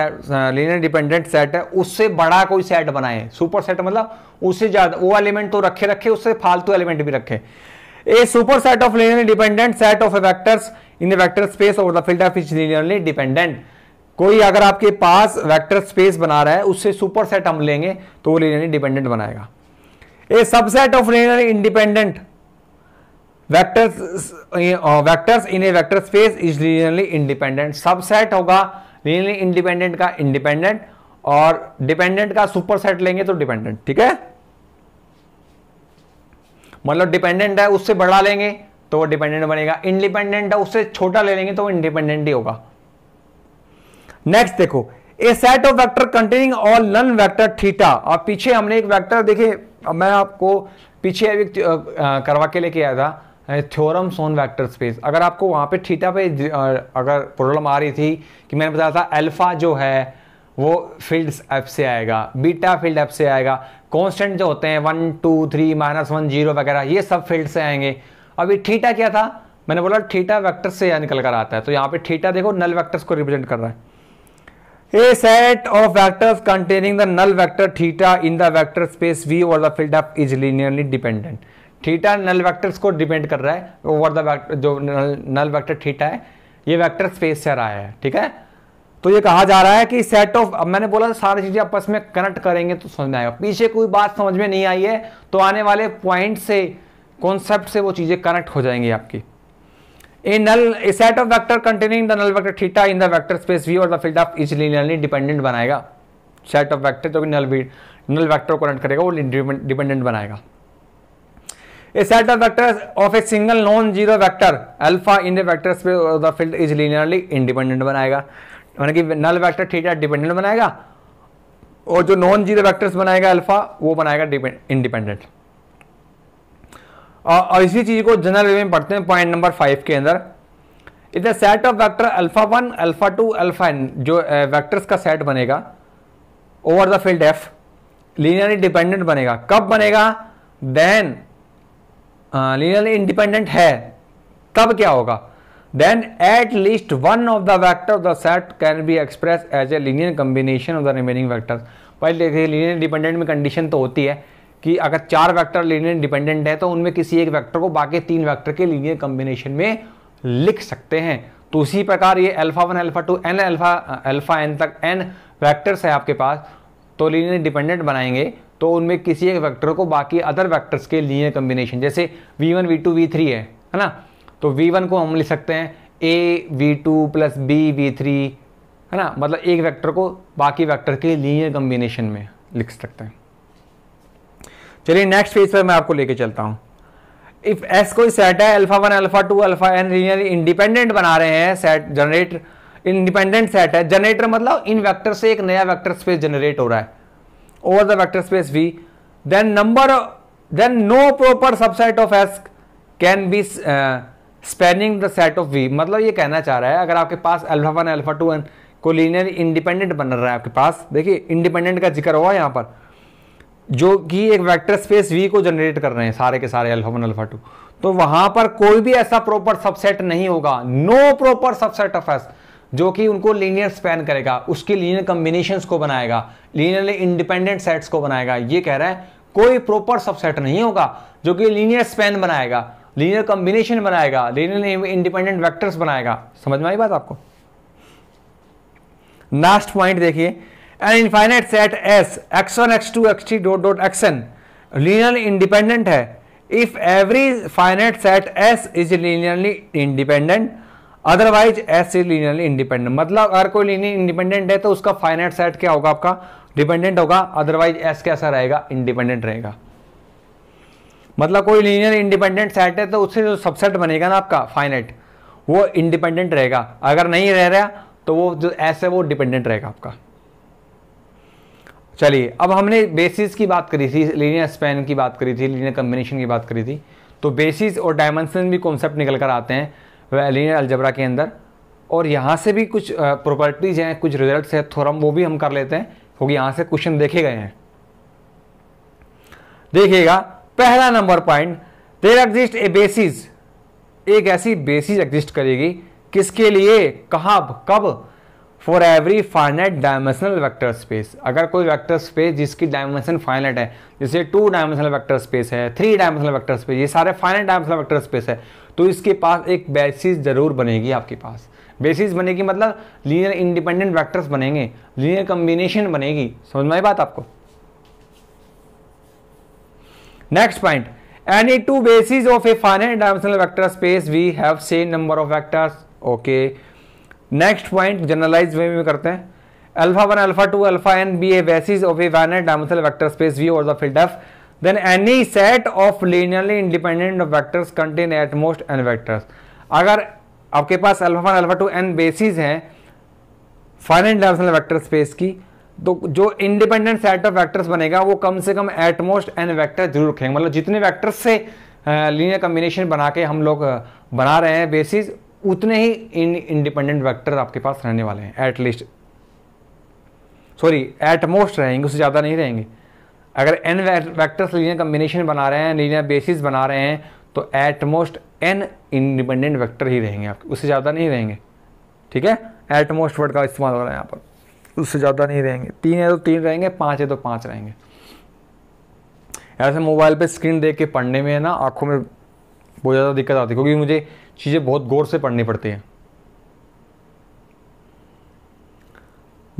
linear dependent set है उससे बड़ा कोई सेट बनाए सुपर सेट मतलब उससे ज्यादा वो एलिमेंट तो रखे रखे उससे फालतू एलिमेंट भी रखे a superset of linear dependent set of a vectors in vector space over the field of each linearly dependent कोई अगर आपके पास वैक्टर स्पेस बना रहा है उससे सुपर सेट हम लेंगे तो वो लीनियर डिपेंडेंट बनाएगा a subset of linear independent vectors vectors in a vector space is linearly independent subset होगा लीनियरली इंडिपेंडेंट का इंडिपेंडेंट और डिपेंडेंट का सुपर सेट लेंगे तो डिपेंडेंट ठीक है मतलब डिपेंडेंट है उससे बड़ा लेंगे तो वो डिपेंडेंट बनेगा इंडिपेंडेंट है उससे छोटा ले लेंगे तो वो इंडिपेंडेंट ही होगा नेक्स्ट देखो a set of vector containing all null vector theta और पीछे हमने एक वेक्टर देखे मैं आपको पीछे अभी करवा के लेके आया था थ्योरम सोन वेक्टर स्पेस अगर आपको वहाँ पे थीटा पे अगर प्रॉब्लम आ रही थी कि मैंने बताया था अल्फ़ा जो है वो फील्ड एफ से आएगा बीटा फील्ड एफ से आएगा कांस्टेंट जो होते हैं one two three minus one zero वगैरह ये सब फील्ड से आएंगे अभी थीटा क्या था मैंने बोला थीटा वैक्टर से निकल कर आता है तो यहाँ पे ठीटा देखो नल वैक्टर्स को रिप्रेजेंट कर रहा है a set of vectors containing the null vector theta in the vector space V और the field F is linearly dependent theta null vectors को डिपेंड कर रहा है ओवर द जो नल वेक्टर थीटा है ये वेक्टर स्पेस से रहा है ठीक है तो ये कहा जा रहा है कि सेट ऑफ अब मैंने बोला सारी चीजें आपस में कनेक्ट करेंगे तो समझ में आएगा पीछे कोई बात समझ में नहीं आई है तो आने वाले पॉइंट से कॉन्सेप्ट से वो चीजें कनेक्ट हो जाएंगी आपकी a null a set of vector containing the null vector theta in the vector space V और the field of each linearly dependent बनाएगा सेट ऑफ वैक्टर जो कि नल नल vector को कनेक्ट करेगा वो डिपेंडेंट बनाएगा a set of vectors of a single non zero vector alpha in a vector space of the field बनाएगा यानी कि नल वेक्टर है डिपेंडेंट बनाएगा और जो नॉन जीरो वेक्टर्स बनाएगा अल्फा वो बनाएगा इंडिपेंडेंट और इसी चीज को जनरल वे में पढ़ते हैं पॉइंट नंबर फाइव के अंदर इधर set of vector alpha one alpha two alpha N जो वेक्टर्स uh, का सेट बनेगा over the field F linearly dependent बनेगा कब बनेगा देन लीनियरली हाँ, इंडिपेंडेंट है तब क्या होगा then at least one of the vector of the set can be express as a linear combination of the remaining vector पहले देखिए लीनियर इंडिपेंडेंट में कंडीशन तो होती है कि अगर चार वैक्टर लीनियर इंडिपेंडेंट है तो उनमें किसी एक वैक्टर को बाकी तीन वैक्टर के लीनियर कम्बिनेशन में लिख सकते हैं तो उसी प्रकार ये alpha one alpha two N alpha alpha N तक एन वैक्टर्स है आपके पास तो लीनियर डिपेंडेंट बनाएंगे तो उनमें किसी एक वैक्टर को बाकी अदर वैक्टर्स के लिए कम्बिनेशन जैसे V one V two V three है है ना तो वी वन को हम लिख सकते हैं A V two plus B V three है ना मतलब एक वेक्टर को बाकी वेक्टर के लीनियर कम्बिनेशन में लिख सकते हैं चलिए नेक्स्ट फेज पर मैं आपको लेके चलता हूँ इफ एस कोई सेट है alpha one alpha two alpha N linear independent बना रहे हैं सेट जनरेटर इंडिपेंडेंट सेट है जनरेटर मतलब इन वेक्टर से एक नया वेक्टर स्पेस जनरेट हो रहा है over the vector space V, then number then no proper subset of S can be uh, spanning the set of V. मतलब ये कहना चाह रहा है अगर आपके पास alpha one alpha two N को लीनियर इंडिपेंडेंट बन रहा है आपके पास देखिए इंडिपेंडेंट का जिक्र हुआ यहाँ पर जो कि एक वैक्टर स्पेस V को जनरेट कर रहे हैं सारे के सारे अल्फा वन अल्फा टू तो वहां पर कोई भी ऐसा प्रॉपर सबसेट नहीं होगा no proper subset of S जो कि उनको लीनियर स्पैन करेगा उसकी लीनियर कॉम्बिनेशन को बनाएगा लीनियरली इंडिपेंडेंट सेट्स को बनाएगा ये कह रहा है कोई प्रॉपर सबसेट नहीं होगा जो कि लीनियर स्पैन बनाएगा लीनियर कॉम्बिनेशन बनाएगा लीनियर इंडिपेंडेंट वैक्टर्स बनाएगा समझ में आई बात आपको लास्ट पॉइंट देखिए an infinite set S X one X two X three dot dot X N linear independent है if every finite set S is linearly independent otherwise S से linearly independent मतलब अगर कोई लीनियर इंडिपेंडेंट है तो उसका finite set क्या होगा आपका डिपेंडेंट होगा अदरवाइज एस कैसा रहेगा इंडिपेंडेंट रहेगा मतलब कोई लीनियर इंडिपेंडेंट सेट है तो उससे जो सबसेट बनेगा ना आपका फाइनाइट वो इंडिपेंडेंट रहेगा अगर नहीं रह रहा तो वो जो एस है वो डिपेंडेंट रहेगा आपका चलिए अब हमने बेसिस की बात करी थी लीनियर स्पेन की बात करी थी लीनियर कम्बिनेशन की बात करी थी तो बेसिस और डायमेंशन भी कॉन्सेप्ट निकल कर आते हैं लीनियर अलजबरा के अंदर और यहाँ से भी कुछ प्रॉपर्टीज़ हैं कुछ रिजल्ट्स हैं थोरम वो भी हम कर लेते हैं क्योंकि यहाँ से क्वेश्चन देखे गए हैं देखिएगा पहला number point there exist a basis एक ऐसी बेसिस एग्जिस्ट करेगी किसके लिए कहाँ कब for every finite dimensional vector space अगर कोई वेक्टर स्पेस जिसकी डायमेंशन फाइनाइट है जैसे टू डायमेंशनल वेक्टर स्पेस है थ्री डायमेंशनल वेक्टर स्पेस ये सारे फाइनाइट डायमेंशनल वेक्टर स्पेस है तो इसके पास एक बेसिस ज़रूर बनेगी आपके पास बेसिस बनेगी मतलब लीनियर इंडिपेंडेंट वैक्टर्स बनेंगे लीनियर कॉम्बिनेशन बनेगी समझ में बात आपको next point any two basis of a finite dimensional vector space we have same number of vectors okay next point generalize way में करते हैं alpha one alpha two alpha N be a basis of a finite dimensional vector space V और the field F then any set of linearly independent vectors contain at most n अगर आपके पास alpha one alpha two N basis हैं finite dimensional vector space की तो जो independent set of vectors बनेगा वो कम से कम एटमोस्ट एन वैक्टर जरूर रखेंगे मतलब जितने वैक्टर्स से लीनियर कम्बिनेशन बना के हम लोग बना रहे हैं बेसिस उतने ही इंडिपेंडेंट वैक्टर आपके पास रहने वाले हैं एटलीस्ट सॉरी एटमोस्ट रहेंगे उससे ज़्यादा नहीं रहेंगे अगर एन वैक्टर्स लीनियर कम्बिनेशन बना रहे हैं लीनियर बेसिस बना रहे हैं तो एटमोस्ट एन इंडिपेंडेंट वैक्टर ही रहेंगे आपके उससे ज़्यादा नहीं रहेंगे ठीक है एटमोस्ट वर्ड का इस्तेमाल हो रहा है यहाँ पर उससे ज़्यादा नहीं रहेंगे तीन है तो तीन रहेंगे पाँच है तो पाँच रहेंगे ऐसे मोबाइल पर स्क्रीन देख के पढ़ने में है ना आँखों में बहुत ज़्यादा दिक्कत आती है क्योंकि मुझे चीज़ें बहुत गौर से पढ़नी पड़ती हैं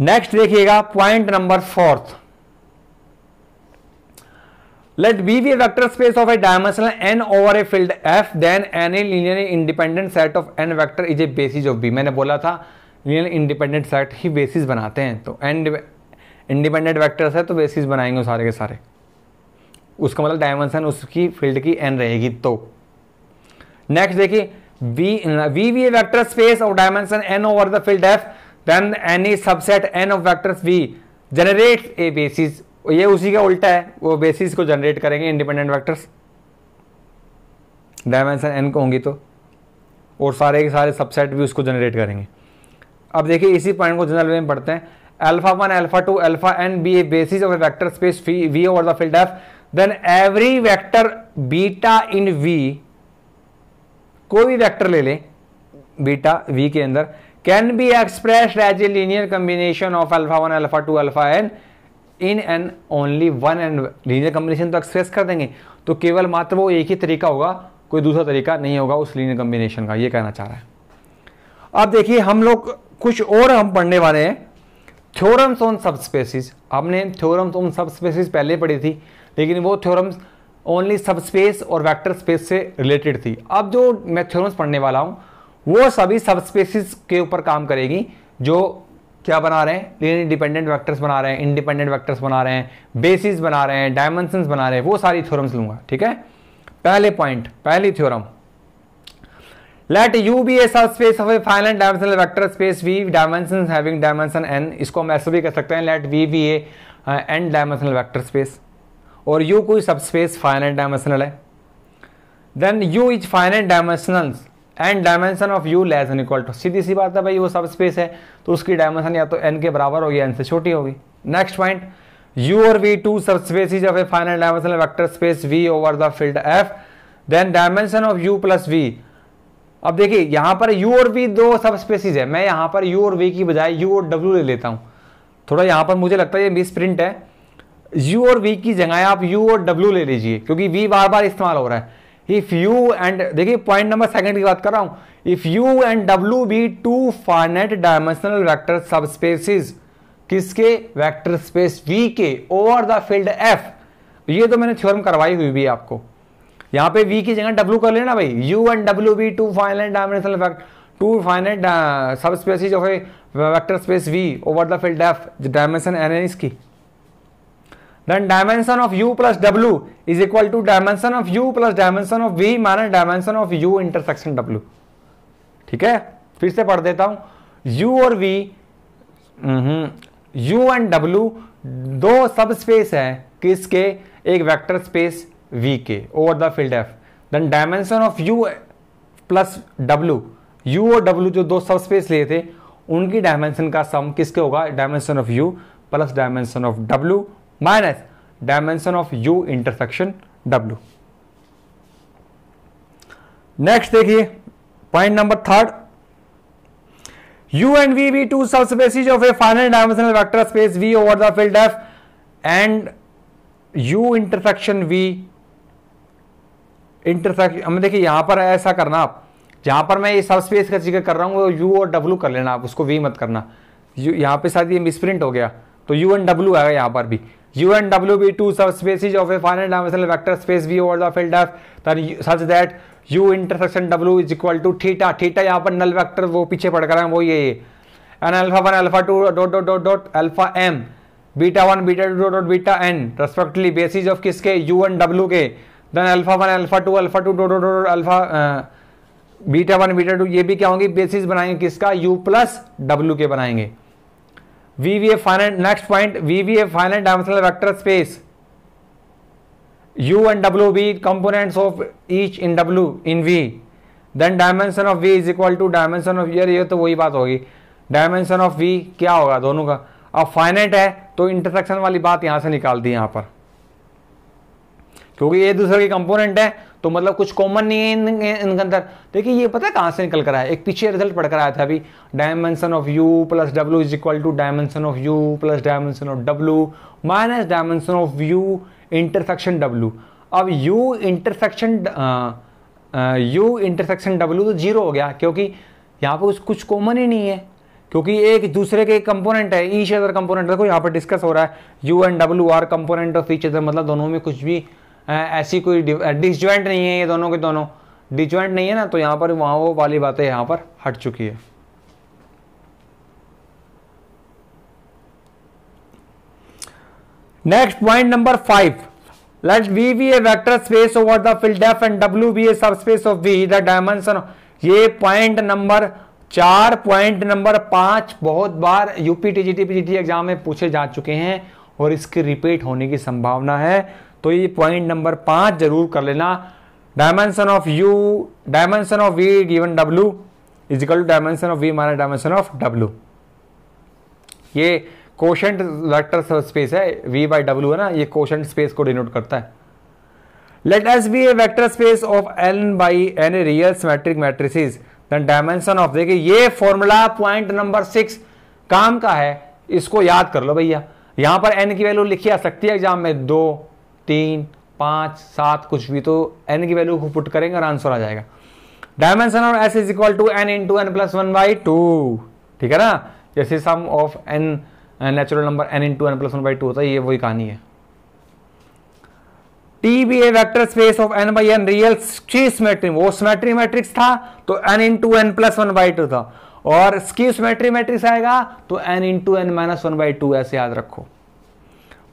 नेक्स्ट देखिएगा point number fourth let be V vector space of a dimensional N over a field F then an a linear independent set of N vector is a basis of B मैंने बोला था linear independent set ही basis बनाते हैं तो an independent vectors है तो basis बनाएंगे सारे के सारे उसका मतलब डायमेंशन उसकी फील्ड की एन रहेगी तो नेक्स्ट देखिए V V V vector space of dimension N over the field F then any subset N of vectors V generate a basis ये उसी का उल्टा है वो बेसिस को जनरेट करेंगे इंडिपेंडेंट वैक्टर्स डायमेंशन एन को होंगी तो और सारे के सारे सबसेट भी उसको जनरेट करेंगे अब देखिए इसी पॉइंट को जनरल वे में पढ़ते हैं alpha one alpha two alpha N be a basis of a vector space V over the field F then every vector beta in V कोई भी वैक्टर ले लें बीटा वी के अंदर can be express as a linear combination of alpha one alpha two alpha N in and only one and linear combination तो express कर देंगे तो केवल मात्र वो एक ही तरीका होगा कोई दूसरा तरीका नहीं होगा उस लीनियर कम्बिनेशन का ये कहना चाह रहा है अब देखिए हम लोग कुछ और हम पढ़ने वाले हैं थ्योरम्स ऑन सब स्पेसिस हमने थ्योरम्स ऑन सब स्पेसिस पहले पढ़ी थी लेकिन वो थ्योरम्स ओनली सब स्पेस और वैक्टर स्पेस से रिलेटेड थी अब जो मैं थ्योरम्स पढ़ने वाला हूँ वो सभी सब स्पेसिस के ऊपर काम करेगी जो क्या बना रहे हैं लीनियर इंडिपेंडेंट वेक्टर्स बना रहे हैं इंडिपेंडेंट वेक्टर्स बना रहे हैं बेसिस बना रहे हैं डायमेंशन बना रहे हैं वो सारी थ्योरम्स लूंगा ठीक है पहले पॉइंट पहली theorem let U be a subspace of a finite dimensional vector space V dimension having dimension N इसको हम ऐसे भी कर सकते हैं let V be a N dimensional vector space और यू कोई सब स्पेस फाइनल डायमेंशनल है then U is finite dimensional and dimension of U less than equal to सीधी सी बात है भाई वो सब स्पेस है तो उसकी डायमेंशन या तो एन के बराबर होगी एन से छोटी होगी नेक्स्ट पॉइंट यू और V two subspaces of a finite dimension vector space V over the field F then dimension of U plus V अब देखिए यहां पर यू और वी दो सब स्पेसिस है मैं यहां पर यू और वी की बजाय यू और डब्ल्यू ले लेता हूँ थोड़ा यहां पर मुझे लगता है ये मिस प्रिंट है यू और वी की जगह आप यू और डब्ल्यू ले लीजिए क्योंकि वी बार बार इस्तेमाल हो रहा है इफ यू एंड देखिए पॉइंट नंबर सेकंड की बात कर रहा हूं if U and W be two finite dimensional vector spaces किसके वेक्टर स्पेस वी के ओवर द फील्ड एफ ये तो मैंने थ्योरम करवाई हुई भी आपको यहां पे वी की जगह डब्ल्यू कर लेना भाई U and W be two finite dimensional two finite subspaces जो है vector space V over the field F dimension N इसकी then dimension of U plus W is equal to dimension of U plus dimension of V minus dimension of U intersection W ठीक है फिर से पढ़ देता हूं you और we you and W दो सब स्पेस है किसके एक वेक्टर स्पेस वी के over the field F then dimension of U plus W U और डब्ल्यू जो दो सब स्पेस लिए थे उनकी डायमेंशन का सम किसके होगा dimension of U plus dimension of W minus dimension of U intersection W next देखिए point number third and V V two subspaces of a finite dimensional vector space V over the field F and u intersection v intersection हमें देखिए यहां पर ऐसा करना आप जहां पर मैं ये सब स्पेस का जिक्र कर रहा हूं वो यू और डब्ल्यू कर लेना आप उसको वी मत करना यहां पे शायद ये मिसप्रिंट हो गया तो यू एंड डब्लू आएगा यहां पर भी U and W be two sub of of a finite vector space V over the field F then such that U intersection W is equal to theta theta यहाँ पर नल vector वो पीछे पड़ कर वो ये and alpha one alpha two dot dot dot dot alpha M beta one beta two dot beta N respectively basis of किसके U and W के then alpha one alpha two alpha two dot dot dot alpha beta one beta two ये भी क्या होंगे basis बनाएंगे किसका you plus W के बनाएंगे VVA finite, next point, VVA finite dimensional vector space. U and W be components of each in W, in V. Then dimension of V is equal to dimension of यार ये तो वही बात होगी dimension of V क्या होगा दोनों का अब फाइनेट है तो इंटरसेक्शन वाली बात यहाँ से निकाल दी यहाँ पर क्योंकि ये दूसरे के कंपोनेंट है तो मतलब कुछ कॉमन नहीं है इन इनके अंदर देखिए ये पता है कहाँ से निकल कर आया एक पीछे रिजल्ट पढ़ कर आया था अभी dimension of U plus W is equal to dimension of U plus dimension of W minus dimension of U intersection W अब U intersection U intersection W तो जीरो हो गया क्योंकि यहाँ पर कुछ कुछ कॉमन ही नहीं है क्योंकि एक दूसरे के कंपोनेंट है ईच अदर कंपोनेंट देखो यहाँ पर डिस्कस हो रहा है U and W are component of each other मतलब दोनों में कुछ भी ऐसी कोई डिसज्वाइंट नहीं है ये दोनों के दोनों डिजॉइंट नहीं है ना तो यहाँ पर वहाँ वो वाली बातें यहाँ पर हट चुकी है next point number five V v a vector space over the field F and W be a subspace of V the dimension ये पॉइंट नंबर चार पॉइंट नंबर पांच बहुत बार UP TGT G T exam में पूछे जा चुके हैं और इसके रिपीट होने की संभावना है तो ये पॉइंट नंबर पांच जरूर कर लेना dimension of u dimension of v given W is equal to dimension of v minus dimension of w ये क्वेश्चन वेक्टर स्पेस है v बाई डब्ल्यू है ना ये क्वेश्चन स्पेस को डिनोट करता है let s be a vector space of n by n real symmetric matrices then dimension of देखिए ये फॉर्मूला पॉइंट नंबर सिक्स काम का है इसको याद कर लो भैया यहां पर n की वैल्यू लिखी आ सकती है एग्जाम में दो तीन पाँच सात कुछ भी तो एन की वैल्यू को पुट करेंगे और आंसर आ जाएगा dimension of S is equal to N into N plus one by two ठीक है ना जैसे sum of N natural number N into N plus one by two होता है ये वही कहानी है T be a vector space of N by N real skew symmetry वो सिमेट्री मैट्रिक्स था तो N into N plus one by two था और स्कीमेट्री मैट्रिक्स आएगा तो N into N minus one by two ऐसे याद रखो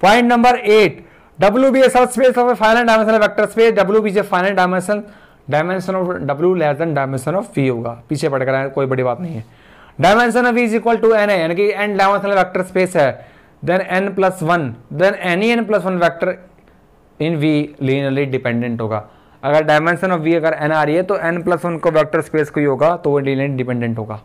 point number eight W be S space of finite dimension vector space W be J finite dimension dimension of W less than dimension of V होगा पीछे पड़ कर कोई बड़ी बात नहीं है dimension of V is equal to N है यानी कि एन डायमेंशनल वेक्टर स्पेस है then N plus one then any N plus one vector in V linearly dependent होगा अगर डायमेंशन ऑफ वी अगर एन आ रही है तो एन प्लस वन को वैक्टर स्पेस को ही होगा तो वो लीनरली डिपेंडेंट होगा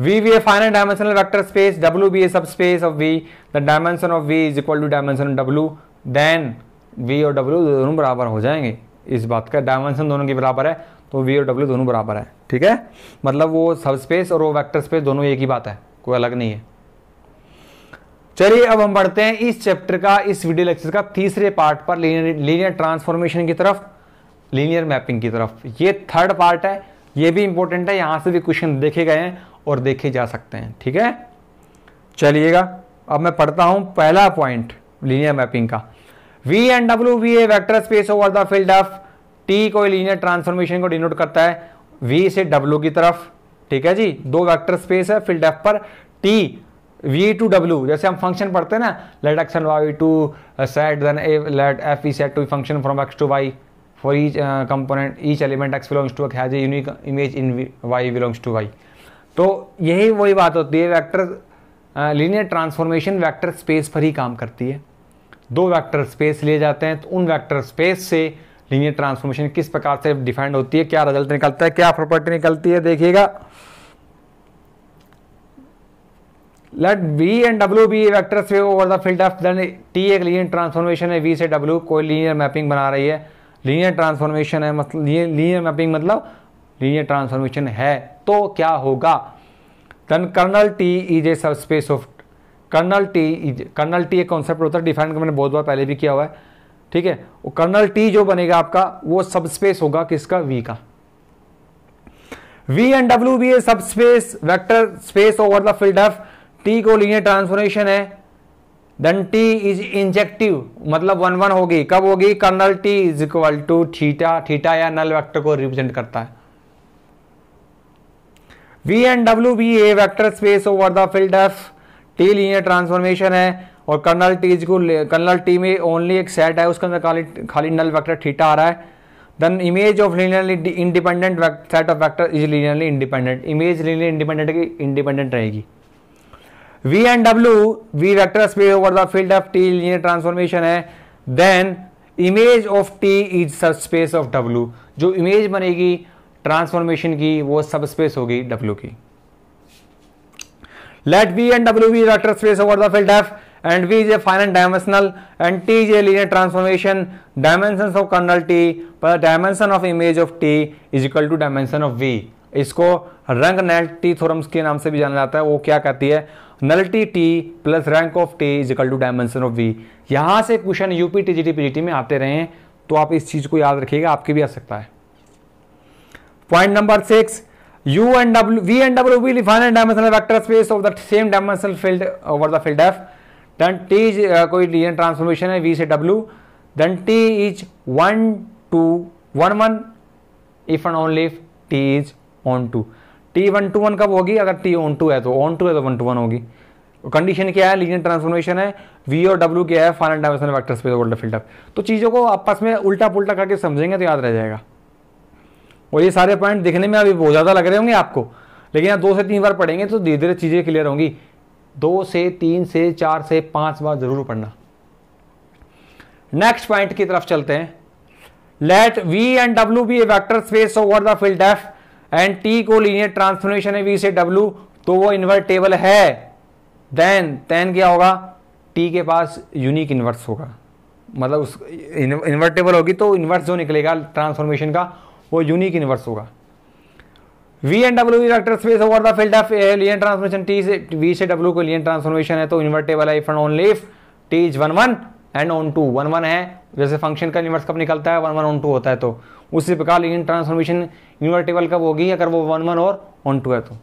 V V a finite dimensional vector space, W be a subspace of V, the dimension of V is equal to dimension of W, then V or W दोनों बराबर हो जाएंगे इस बात का डायमेंशन दोनों के बराबर है तो V और W दोनों बराबर है ठीक है मतलब वो सब और वो वेक्टर स्पेस दोनों एक ही बात है कोई अलग नहीं है चलिए अब हम बढ़ते हैं इस चैप्टर का इस वीडियो लेक्चर का तीसरे पार्ट पर लीनियर लीनियर ट्रांसफॉर्मेशन की तरफ लीनियर मैपिंग की तरफ ये थर्ड पार्ट है ये भी इंपॉर्टेंट है यहाँ से भी क्वेश्चन देखे गए हैं और देखे जा सकते हैं ठीक है चलिएगा अब मैं पढ़ता हूं पहला पॉइंट लीनियर मैपिंग का V and W be a vector space over the field of T कोई लीनियर ट्रांसफॉर्मेशन को डिनोट करता है वी से डब्ल्यू की तरफ ठीक है जी दो वैक्टर स्पेस है फील्ड एफ पर टी v टू w जैसे हम फंक्शन पढ़ते हैं ना let X action Y two set then a let F E set to function from X to Y for each component each element X belongs to has a unique image in Y belongs to Y तो यही वही बात होती है vector linear transformation vector space पर ही काम करती है दो वैक्टर स्पेस लिए जाते हैं तो उन वैक्टर स्पेस से लीनियर ट्रांसफॉर्मेशन किस प्रकार से डिफाइंड होती है क्या रिजल्ट निकलता है क्या प्रॉपर्टी निकलती है देखिएगा let V and W be vector space over the field of then T एक लीनियर ट्रांसफॉर्मेशन है वी से डब्ल्यू कोई लीनियर मैपिंग बना रही है लीनियर ट्रांसफॉर्मेशन है मतलब लीनियर मैपिंग मतलब लीनियर ट्रांसफॉर्मेशन है तो क्या होगा then kernel T is a subspace of kernel T is kernel T एक कॉन्सेप्ट होता है डिफाइन मैंने बहुत बार पहले भी किया हुआ है ठीक है वो कर्नल टी जो बनेगा आपका वो सब स्पेस होगा किसका वी का V and W be a subspace vector space over the field F T को लीनियर ट्रांसफॉर्मेशन है देन टी इज इंजेक्टिव मतलब वन वन होगी कब होगी kernel T is equal to theta theta या नल वेक्टर को represent करता है V and W be a vector space over the field F T linear transformation है और कर्नल टी को कर्नल टी में ओनली एक सेट है उसके अंदर खाली खाली नल वैक्टर ठीटा आ रहा है then image of linearly independent set of vector is linearly independent image linear independent की इंडिपेंडेंट रहेगी V and W V vector space over the field F T linear transformation है then image of T is subspace of W जो image बनेगी transformation की वो subspace होगी W की let V and W V vector space over the field F and V is A finite dimensional and T is a linear transformation dimension of kernel T पर dimension of image of T is equal to dimension of V इसको rank नल T थोरम्स के नाम से भी जाना जाता है वो क्या कहती है nullity T plus rank of T is equal to dimension of V यहां से question UP T T G P G T में आते रहे तो आप इस चीज़ को याद रखिएगा आपके भी आ सकता है point number six U and W V and W be finite dimensional vector space of the same dimensional field over the field F then T कोई लीनियर ट्रांसफॉर्मेशन है वी से W then T is one to one one if and only if T is onto T one to one कब होगी अगर T on onto है तो on onto है तो वन टू वन होगी कंडीशन क्या है लीनियर ट्रांसफॉर्मेशन है वी और डब्ल्यू क्या है finite dimensional vector space of the field F तो चीजों को आपस में उल्टा पुलटा करके समझेंगे तो याद रह जाएगा और ये सारे पॉइंट दिखने में अभी बहुत ज़्यादा लग रहे होंगे आपको लेकिन आप दो से तीन बार पढ़ेंगे तो धीरे धीरे चीज़ें क्लियर होंगी दो से तीन से चार से पाँच बार जरूर पढ़ना नेक्स्ट पॉइंट की तरफ चलते हैं let V and W be a vector space over the field F and T को लीनियर ट्रांसफॉर्मेशन है वी से डब्ल्यू तो वो इन्वर्टेबल है देन तेन क्या होगा टी के पास यूनिक इन्वर्स होगा मतलब उस इन्वर्टेबल होगी तो इन्वर्स जो निकलेगा ट्रांसफॉर्मेशन का वो यूनिक इन्वर्स होगा V and W electric space over the field of linear transmission T से वी से डब्ल्यू को लियन ट्रांसफॉर्मेशन है तो इन्वर्टेबल है if and only if T is one one and onto one one वन है जैसे फंक्शन का इन्वर्स कब निकलता है वन वन ऑन टू होता है तो उसी प्रकार लियन ट्रांसफॉर्मेशन इन्वर्टेबल कब होगी अगर वो वन वन और ऑन टू है तो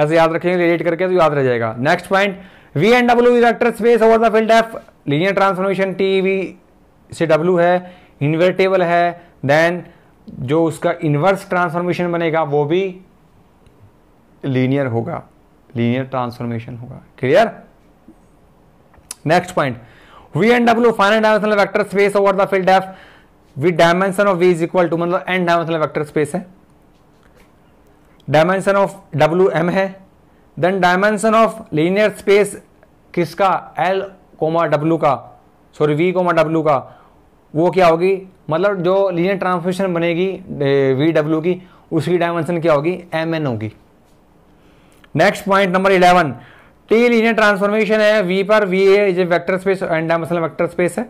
ऐसे याद रखेंगे रिलेट करके तो याद रह जाएगा next point V and W electric space over the field of linear transformation T V से डब्ल्यू है इन्वर्टेबल है देन जो उसका इन्वर्स ट्रांसफॉर्मेशन बनेगा वो भी लीनियर होगा लीनियर ट्रांसफॉर्मेशन होगा clear next point V and W finite dimensional vector space over the field F with dimension of V is equal to मतलब एन डायमेंशनल वेक्टर स्पेस है dimension of W M है then dimension of linear space किसका L comma W का sorry V comma W का वो क्या होगी मतलब जो लीनियर ट्रांसमिशन बनेगी वी डब्ल्यू की उसकी डायमेंशन क्या होगी एम एन होगी next point number eleven T linear transformation है वी पर वी ए जो space and dimensional vector space है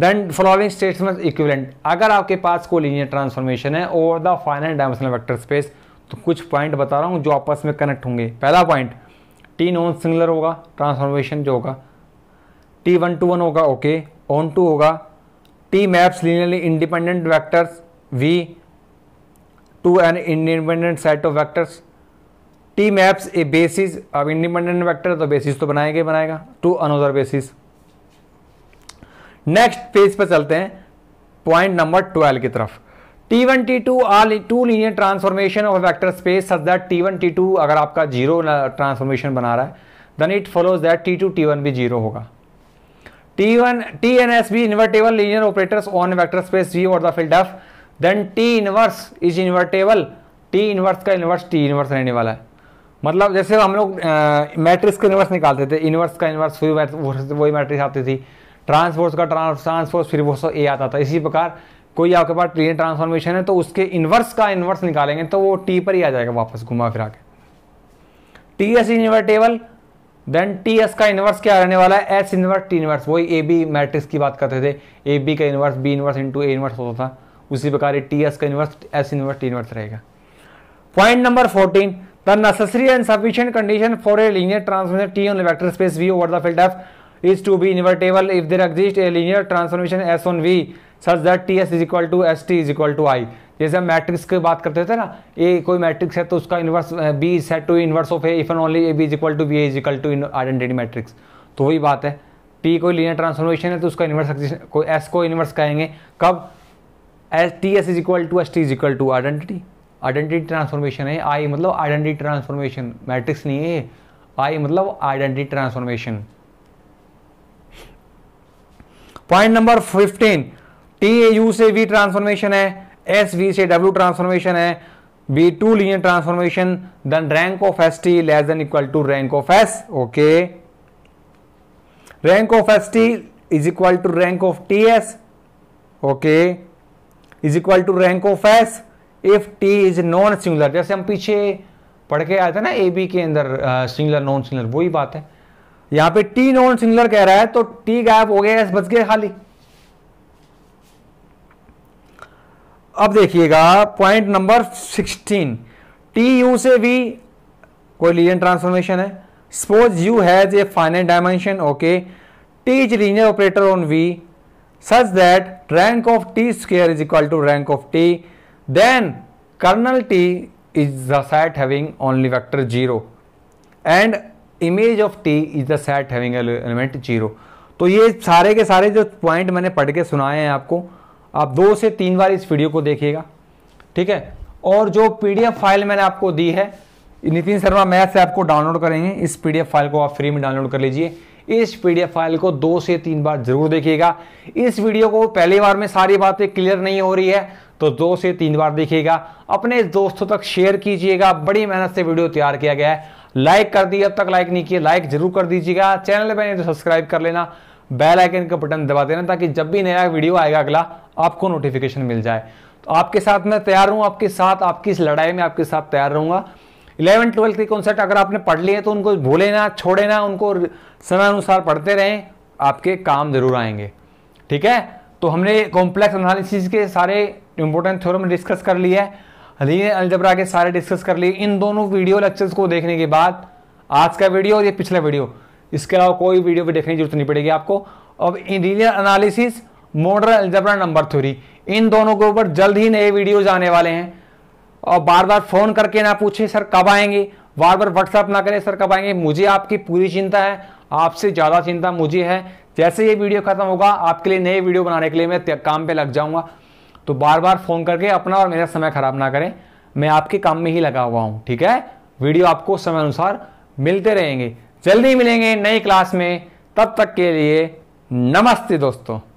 देन फॉलोइंग स्टेटमेंट इक्विवेलेंट अगर आपके पास कोई लीनियर ट्रांसफॉर्मेशन है over the finite dimensional vector space तो कुछ पॉइंट बता रहा हूँ जो आपस में कनेक्ट होंगे पहला पॉइंट टी नॉन सिंगुलर होगा ट्रांसफॉर्मेशन जो होगा टी वन टू वन होगा ओके ऑन टू होगा T maps linearly independent vectors V to an independent set of vectors. T maps a basis अब independent vector तो basis तो बनाएगा ही बनाएगा to another basis. Next page पर चलते हैं पॉइंट नंबर 12 की तरफ T1, T2 are two linear transformation of vector space such that T1, T2 अगर आपका जीरो ट्रांसफॉर्मेशन बना रहा है then it follows that T2, T1 भी जीरो होगा T1 TNSB invertible linear operators on vector space V or the field F then T inverse is invertible T inverse का inverse T inverse रहने वाला है मतलब जैसे हम लोग मैट्रिक्स का इन्वर्स निकालते थे इन्वर्स का इन्वर्स वही वही मैट्रिक्स आती थी ट्रांसफोर्स का ट्रांसफोर्स फिर वो सो ए आता था इसी प्रकार कोई आपके पास ट्रेन ट्रांसफॉर्मेशन है तो उसके इनवर्स का इन्वर्स निकालेंगे तो वो टी पर ही आ जाएगा वापस घुमा फिरा के T S invertible then T S का इनवर्स क्या रहने वाला है एस इनवर्स टी इनवर्स वही ए बी मैट्रिक्स की बात करते थे ए बी का inverse B inverse into A inverse होता था उसी प्रकार टी एस का inverse S inverse T inverse रहेगा point number fourteen the necessary and sufficient condition for a linear transformation T on vector space V over the field F is to be invertible if there exist a linear transformation S on V such that T S is equal to S T is equal to I जैसे हम matrix की बात करते थे ना ए कोई matrix है तो उसका inverse B set to inverse of A if and only A B is equal to B is equal to identity matrix तो वही बात है पी कोई लीनियर ट्रांसफॉर्मेशन है तो उसका इन्वर्स कोई एस को इन्वर्स कहेंगे कब S T S is equal to S T is equal to identity identity transformation है आई मतलब आइडेंटिटी ट्रांसफॉर्मेशन मैट्रिक्स नहीं है आई मतलब identity transformation point number fifteen T a U से वी ट्रांसफॉर्मेशन है एस वी से W transformation है be two linear transformation then rank of S T less than equal to rank of S okay rank of S T is equal to rank of T S okay is equal to rank of S if T is non singular जैसे हम पीछे पढ़ के आए थे ना A B के अंदर सिंगुलर नॉन सिंगुलर वही बात है यहां पे टी नॉन सिंगुलर कह रहा है तो टी गायब हो गया एस बच गया खाली अब देखिएगा point number sixteen T U से भी कोई लीजन ट्रांसफॉर्मेशन है suppose U has a finite dimension okay T is linear operator on V such that rank of T square is equal to rank of T then kernel T is the set having only vector zero and image of T is the set having element zero तो ये सारे के सारे जो point मैंने पढ़ के सुनाए हैं आपको आप दो से तीन बार इस वीडियो को देखिएगा ठीक है और जो पीडीएफ फाइल मैंने आपको दी है नितिन शर्मा मैथ से आपको डाउनलोड करेंगे इस पीडीएफ फाइल को आप फ्री में डाउनलोड कर लीजिए इस पीडीएफ फाइल को दो से तीन बार जरूर देखिएगा इस वीडियो को पहली बार में सारी बातें क्लियर नहीं हो रही है तो दो से तीन बार देखिएगा अपने दोस्तों तक शेयर कीजिएगा बड़ी मेहनत से वीडियो तैयार किया गया है लाइक कर दिए अब तक लाइक नहीं किया लाइक जरूर कर दीजिएगा चैनल पर नहीं तो सब्सक्राइब कर लेना बेल आइकन का बटन दबा देना ताकि जब भी नया वीडियो आएगा अगला आपको नोटिफिकेशन मिल जाए तो आपके साथ मैं तैयार हूँ आपके साथ आपकी इस लड़ाई में आपके साथ तैयार रहूंगा इलेवन ट्वेल्थ के कॉन्सेप्ट अगर आपने पढ़ लिए तो उनको भूले ना छोड़े ना उनको समय अनुसार पढ़ते रहें आपके काम जरूर आएंगे ठीक है तो हमने कॉम्प्लेक्स एनालिसिस के सारे इंपॉर्टेंट थ्योरम डिस्कस कर लिए है लीनियर अलजबरा के सारे डिस्कस कर लिए इन दोनों वीडियो लेक्चर्स को देखने के बाद आज का वीडियो और ये पिछला वीडियो इसके अलावा कोई वीडियो भी देखने की जरूरत नहीं पड़ेगी आपको अब engineer analysis modern algebra number theory इन दोनों के ऊपर जल्द ही नए वीडियोज आने वाले हैं और बार बार फ़ोन करके ना पूछे सर कब आएंगे बार बार व्हाट्सअप ना करें सर कब आएंगे मुझे आपकी पूरी चिंता है आपसे ज़्यादा चिंता मुझे है जैसे ये वीडियो खत्म होगा आपके लिए नए वीडियो बनाने के लिए मैं काम पे लग जाऊंगा तो बार बार फ़ोन करके अपना और मेरा समय ख़राब ना करें मैं आपके काम में ही लगा हुआ हूँ ठीक है वीडियो आपको समय अनुसार मिलते रहेंगे जल्दी मिलेंगे नई क्लास में तब तक के लिए नमस्ते दोस्तों